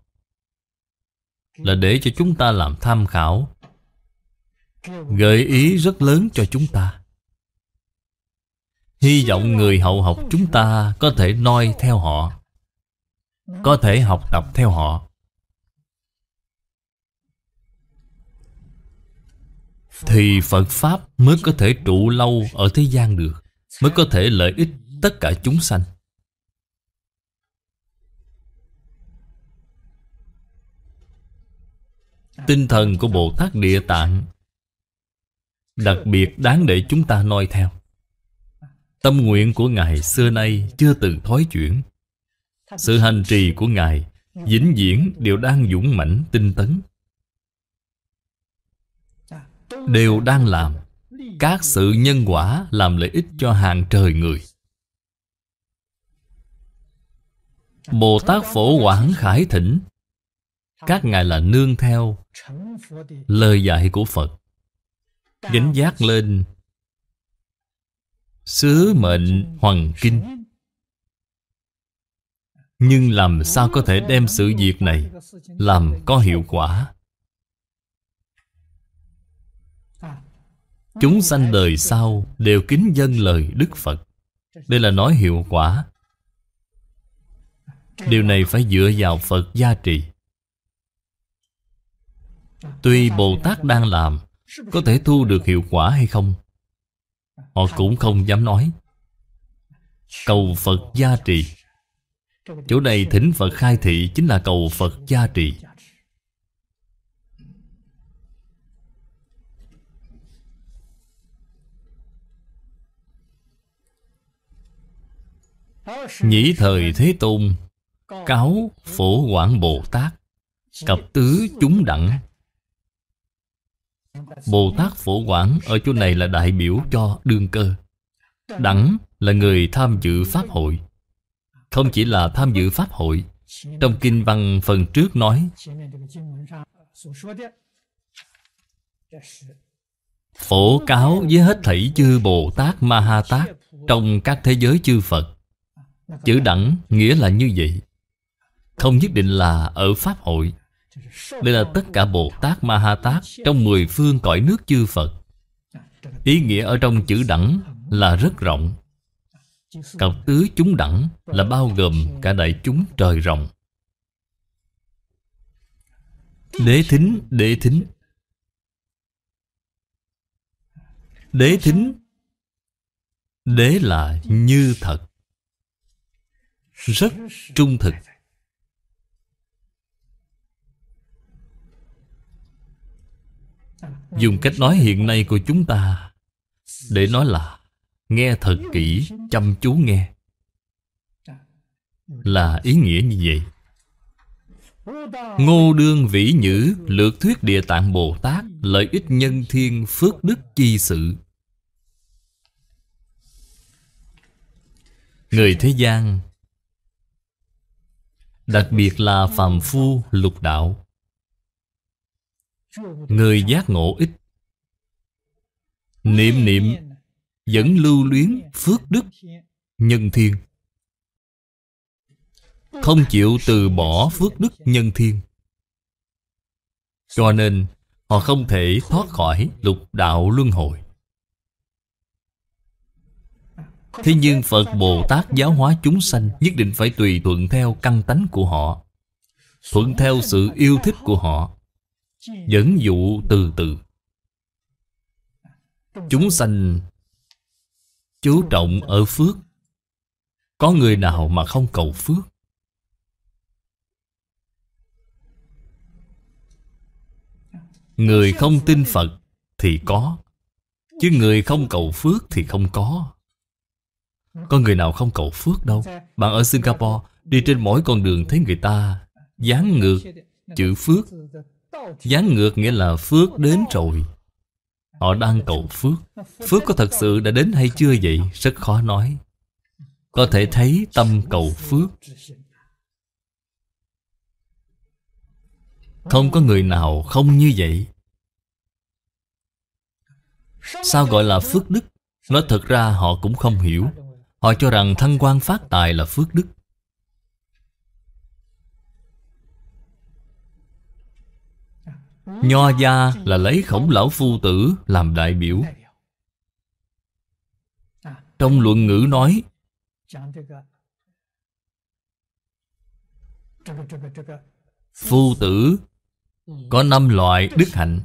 Là để cho chúng ta làm tham khảo Gợi ý rất lớn cho chúng ta Hy vọng người hậu học chúng ta có thể noi theo họ Có thể học tập theo họ Thì Phật Pháp mới có thể trụ lâu ở thế gian được Mới có thể lợi ích tất cả chúng sanh Tinh thần của Bồ Tát Địa Tạng Đặc biệt đáng để chúng ta noi theo Tâm nguyện của Ngài xưa nay chưa từng thói chuyển Sự hành trì của Ngài vĩnh viễn đều đang dũng mãnh tinh tấn Đều đang làm Các sự nhân quả làm lợi ích cho hàng trời người Bồ Tát Phổ Quảng Khải Thỉnh các ngài là nương theo lời dạy của Phật Gánh giác lên Sứ mệnh hoàng kinh Nhưng làm sao có thể đem sự việc này Làm có hiệu quả Chúng sanh đời sau đều kính dân lời Đức Phật Đây là nói hiệu quả Điều này phải dựa vào Phật gia trì Tuy Bồ Tát đang làm Có thể thu được hiệu quả hay không Họ cũng không dám nói Cầu Phật gia trì Chỗ này thỉnh Phật khai thị Chính là cầu Phật gia trì Nhĩ thời Thế Tôn Cáo Phổ Quảng Bồ Tát Cập tứ chúng đẳng Bồ Tát Phổ Quảng ở chỗ này là đại biểu cho đương cơ Đẳng là người tham dự Pháp hội Không chỉ là tham dự Pháp hội Trong Kinh Văn phần trước nói Phổ cáo với hết thảy chư Bồ Tát Ma Ha Tát Trong các thế giới chư Phật Chữ đẳng nghĩa là như vậy Không nhất định là ở Pháp hội đây là tất cả Bồ Tát Ma Ha Tát Trong mười phương cõi nước chư Phật Ý nghĩa ở trong chữ đẳng là rất rộng Cặp tứ chúng đẳng là bao gồm cả đại chúng trời rộng Đế thính, đế thính Đế thính Đế là như thật Rất trung thực Dùng cách nói hiện nay của chúng ta Để nói là Nghe thật kỹ, chăm chú nghe Là ý nghĩa như vậy Ngô đương vĩ nhữ Lược thuyết địa tạng Bồ Tát Lợi ích nhân thiên phước đức chi sự Người thế gian Đặc biệt là phàm phu lục đạo Người giác ngộ ít Niệm niệm Vẫn lưu luyến phước đức Nhân thiên Không chịu từ bỏ phước đức nhân thiên Cho nên Họ không thể thoát khỏi lục đạo luân hồi Thế nhưng Phật Bồ Tát giáo hóa chúng sanh Nhất định phải tùy thuận theo căn tánh của họ Thuận theo sự yêu thích của họ dẫn dụ từ từ chúng sanh chú trọng ở phước có người nào mà không cầu phước người không tin phật thì có chứ người không cầu phước thì không có có người nào không cầu phước đâu bạn ở singapore đi trên mỗi con đường thấy người ta dán ngược chữ phước Gián ngược nghĩa là phước đến rồi Họ đang cầu phước Phước có thật sự đã đến hay chưa vậy Rất khó nói Có thể thấy tâm cầu phước Không có người nào không như vậy Sao gọi là phước đức Nói thật ra họ cũng không hiểu Họ cho rằng thăng quan phát tài là phước đức Nho gia là lấy khổng lão phu tử làm đại biểu Trong luận ngữ nói Phu tử có năm loại đức hạnh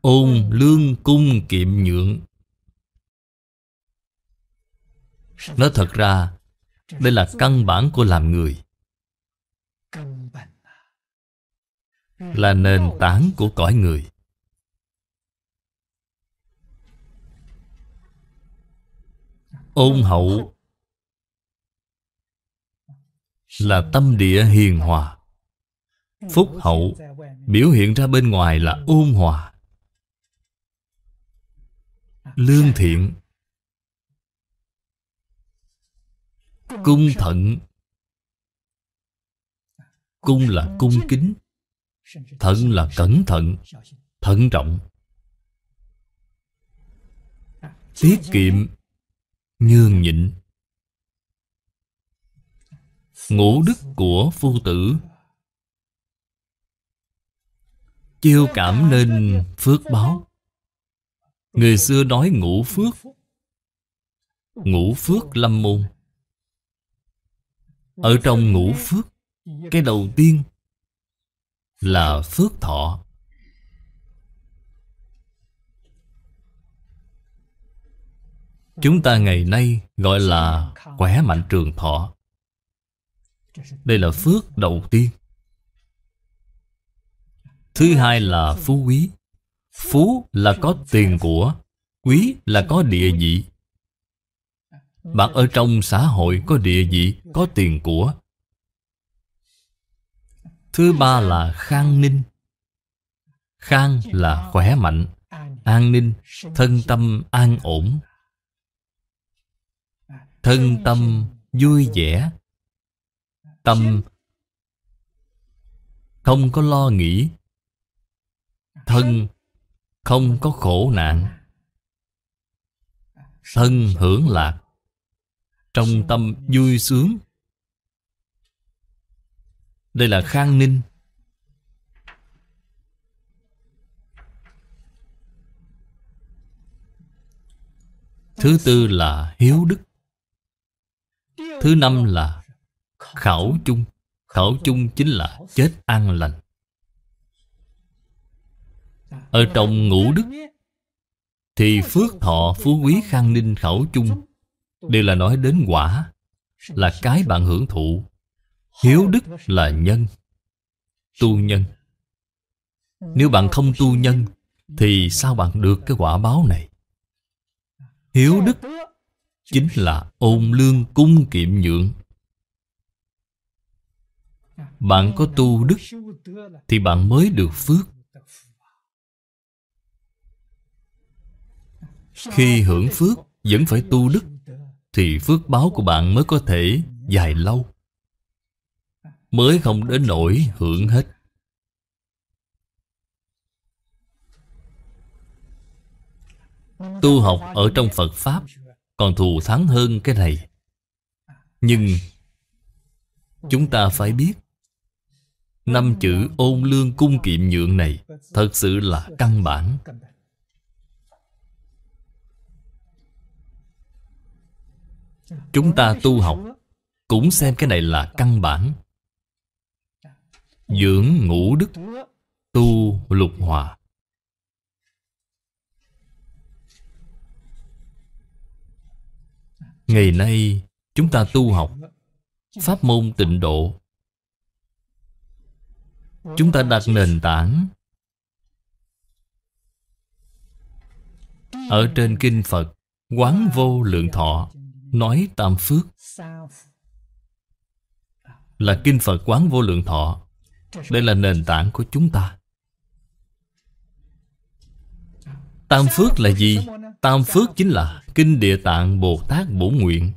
Ôn lương cung kiệm nhượng Nói thật ra Đây là căn bản của làm người là nền tảng của cõi người ôn hậu là tâm địa hiền hòa phúc hậu biểu hiện ra bên ngoài là ôn hòa lương thiện cung thận cung là cung kính thận là cẩn thận thận trọng tiết kiệm nhường nhịn ngũ đức của phu tử chiêu cảm nên phước báo người xưa nói ngũ phước ngũ phước lâm môn ở trong ngũ phước cái đầu tiên là phước thọ. Chúng ta ngày nay gọi là khỏe mạnh trường thọ. Đây là phước đầu tiên. Thứ hai là phú quý. Phú là có tiền của, quý là có địa vị. Bạn ở trong xã hội có địa vị, có tiền của Thứ ba là khang ninh Khang là khỏe mạnh An ninh Thân tâm an ổn Thân tâm vui vẻ Tâm Không có lo nghĩ Thân Không có khổ nạn Thân hưởng lạc Trong tâm vui sướng đây là Khang Ninh Thứ tư là Hiếu Đức Thứ năm là Khảo Chung Khảo Chung chính là chết an lành Ở trong ngũ đức Thì phước thọ phú quý khang ninh khảo chung Đều là nói đến quả Là cái bạn hưởng thụ Hiếu đức là nhân Tu nhân Nếu bạn không tu nhân Thì sao bạn được cái quả báo này Hiếu đức Chính là ôn lương cung kiệm nhượng Bạn có tu đức Thì bạn mới được phước Khi hưởng phước Vẫn phải tu đức Thì phước báo của bạn mới có thể dài lâu mới không đến nỗi hưởng hết. Tu học ở trong Phật Pháp còn thù thắng hơn cái này. Nhưng chúng ta phải biết năm chữ ôn lương cung kiệm nhượng này thật sự là căn bản. Chúng ta tu học cũng xem cái này là căn bản Dưỡng ngũ đức Tu lục hòa Ngày nay chúng ta tu học Pháp môn tịnh độ Chúng ta đặt nền tảng Ở trên Kinh Phật Quán vô lượng thọ Nói tam phước Là Kinh Phật quán vô lượng thọ đây là nền tảng của chúng ta Tam Phước là gì? Tam Phước chính là Kinh Địa Tạng Bồ Tát Bổ Nguyện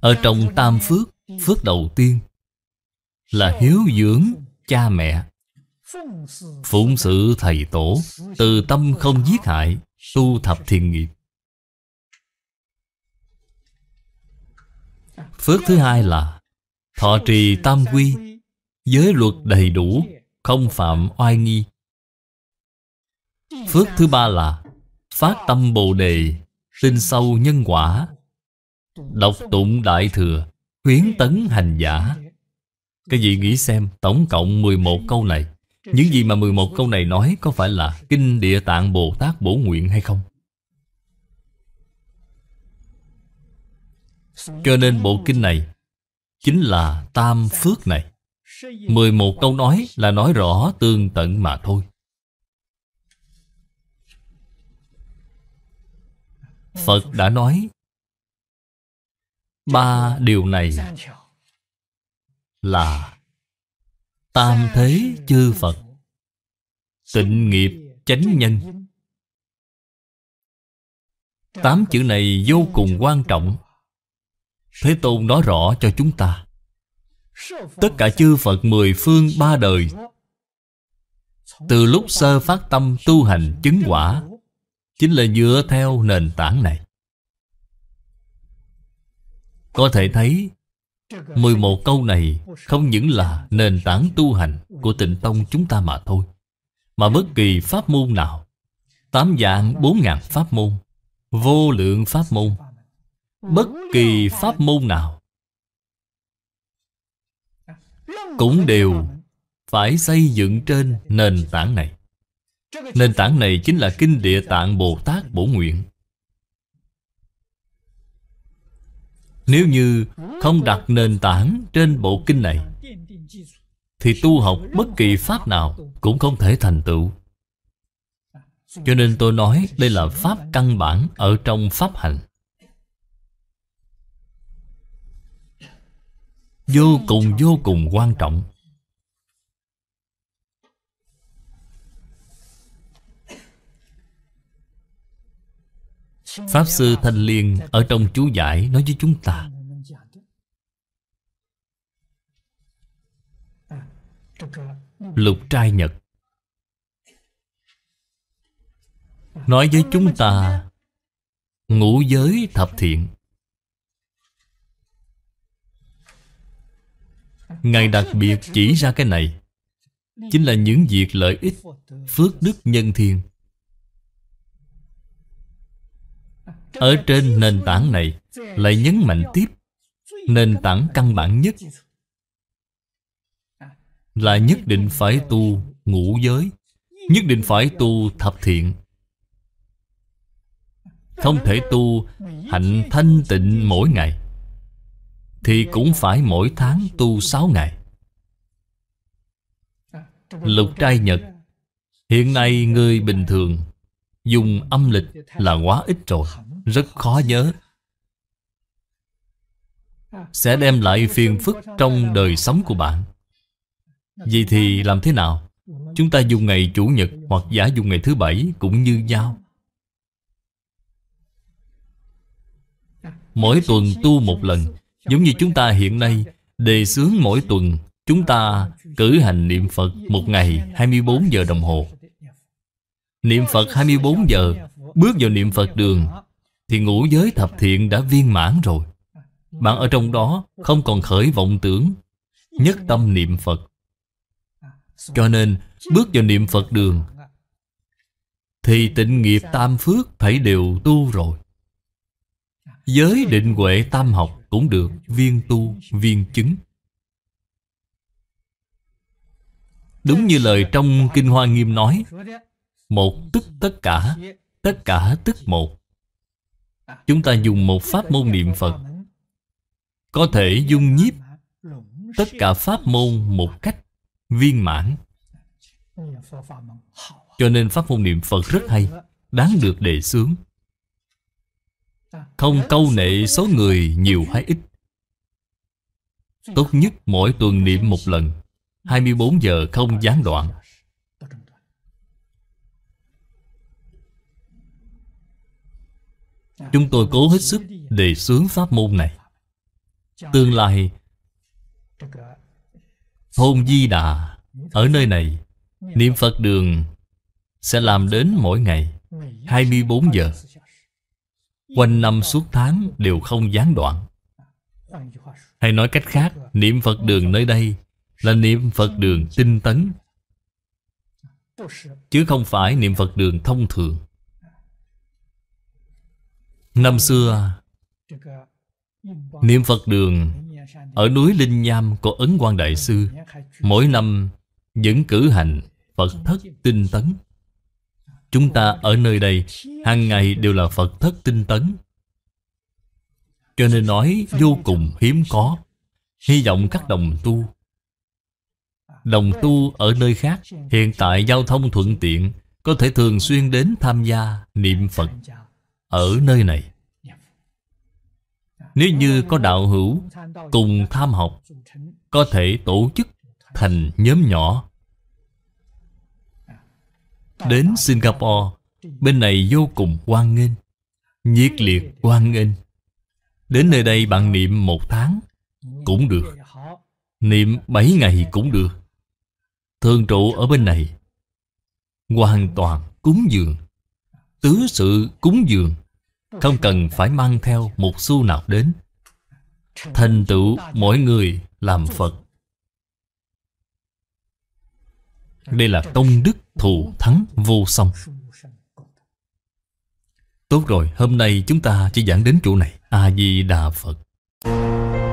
Ở trong Tam Phước Phước đầu tiên Là hiếu dưỡng cha mẹ Phụng sự thầy tổ Từ tâm không giết hại Tu thập thiện nghiệp Phước thứ hai là Thọ trì tam quy Giới luật đầy đủ Không phạm oai nghi Phước thứ ba là Phát tâm Bồ Đề Tin sâu nhân quả Đọc tụng Đại Thừa Khuyến tấn hành giả Cái gì nghĩ xem Tổng cộng 11 câu này những gì mà 11 câu này nói có phải là Kinh Địa Tạng Bồ Tát Bổ Nguyện hay không? Cho nên bộ kinh này Chính là Tam Phước này 11 câu nói là nói rõ tương tận mà thôi Phật đã nói Ba điều này Là tam thế chư phật tịnh nghiệp chánh nhân tám chữ này vô cùng quan trọng thế tôn nói rõ cho chúng ta tất cả chư phật mười phương ba đời từ lúc sơ phát tâm tu hành chứng quả chính là dựa theo nền tảng này có thể thấy 11 câu này không những là nền tảng tu hành của tịnh tông chúng ta mà thôi Mà bất kỳ pháp môn nào Tám dạng bốn ngàn pháp môn Vô lượng pháp môn Bất kỳ pháp môn nào Cũng đều phải xây dựng trên nền tảng này Nền tảng này chính là Kinh Địa Tạng Bồ Tát Bổ Nguyện Nếu như không đặt nền tảng trên bộ kinh này Thì tu học bất kỳ Pháp nào cũng không thể thành tựu Cho nên tôi nói đây là Pháp căn bản ở trong Pháp hành Vô cùng vô cùng quan trọng Pháp Sư Thanh Liên ở trong chú giải nói với chúng ta Lục trai Nhật Nói với chúng ta Ngũ giới thập thiện Ngài đặc biệt chỉ ra cái này Chính là những việc lợi ích Phước đức nhân thiên Ở trên nền tảng này Lại nhấn mạnh tiếp Nền tảng căn bản nhất Là nhất định phải tu ngũ giới Nhất định phải tu thập thiện Không thể tu hạnh thanh tịnh mỗi ngày Thì cũng phải mỗi tháng tu sáu ngày Lục trai nhật Hiện nay người bình thường Dùng âm lịch là quá ít rồi rất khó nhớ Sẽ đem lại phiền phức trong đời sống của bạn Vậy thì làm thế nào? Chúng ta dùng ngày Chủ nhật hoặc giả dùng ngày thứ bảy cũng như nhau Mỗi tuần tu một lần Giống như chúng ta hiện nay Đề xướng mỗi tuần Chúng ta cử hành niệm Phật một ngày 24 giờ đồng hồ Niệm Phật 24 giờ Bước vào niệm Phật đường thì ngũ giới thập thiện đã viên mãn rồi Bạn ở trong đó không còn khởi vọng tưởng Nhất tâm niệm Phật Cho nên bước vào niệm Phật đường Thì tịnh nghiệp tam phước phải đều tu rồi Giới định huệ tam học cũng được viên tu viên chứng Đúng như lời trong Kinh Hoa Nghiêm nói Một tức tất cả Tất cả tức một Chúng ta dùng một pháp môn niệm Phật Có thể dung nhiếp Tất cả pháp môn một cách viên mãn Cho nên pháp môn niệm Phật rất hay Đáng được đề xướng Không câu nệ số người nhiều hay ít Tốt nhất mỗi tuần niệm một lần 24 giờ không gián đoạn Chúng tôi cố hết sức đề xướng pháp môn này Tương lai Thôn Di Đà Ở nơi này Niệm Phật đường Sẽ làm đến mỗi ngày 24 giờ Quanh năm suốt tháng đều không gián đoạn Hay nói cách khác Niệm Phật đường nơi đây Là niệm Phật đường tinh tấn Chứ không phải niệm Phật đường thông thường Năm xưa Niệm Phật đường Ở núi Linh Nham có Ấn Quang Đại Sư Mỗi năm vẫn cử hành Phật thất tinh tấn Chúng ta ở nơi đây hàng ngày đều là Phật thất tinh tấn Cho nên nói vô cùng hiếm có Hy vọng các đồng tu Đồng tu ở nơi khác Hiện tại giao thông thuận tiện Có thể thường xuyên đến tham gia niệm Phật ở nơi này Nếu như có đạo hữu cùng tham học Có thể tổ chức thành nhóm nhỏ Đến Singapore Bên này vô cùng hoan nghênh Nhiệt liệt hoan nghênh Đến nơi đây bạn niệm một tháng Cũng được Niệm bảy ngày cũng được Thường trụ ở bên này Hoàn toàn cúng dường Tứ sự cúng dường không cần phải mang theo một xu nào đến Thành tựu mỗi người làm Phật Đây là công đức thù thắng vô song Tốt rồi, hôm nay chúng ta chỉ giảng đến chỗ này A-di-đà Phật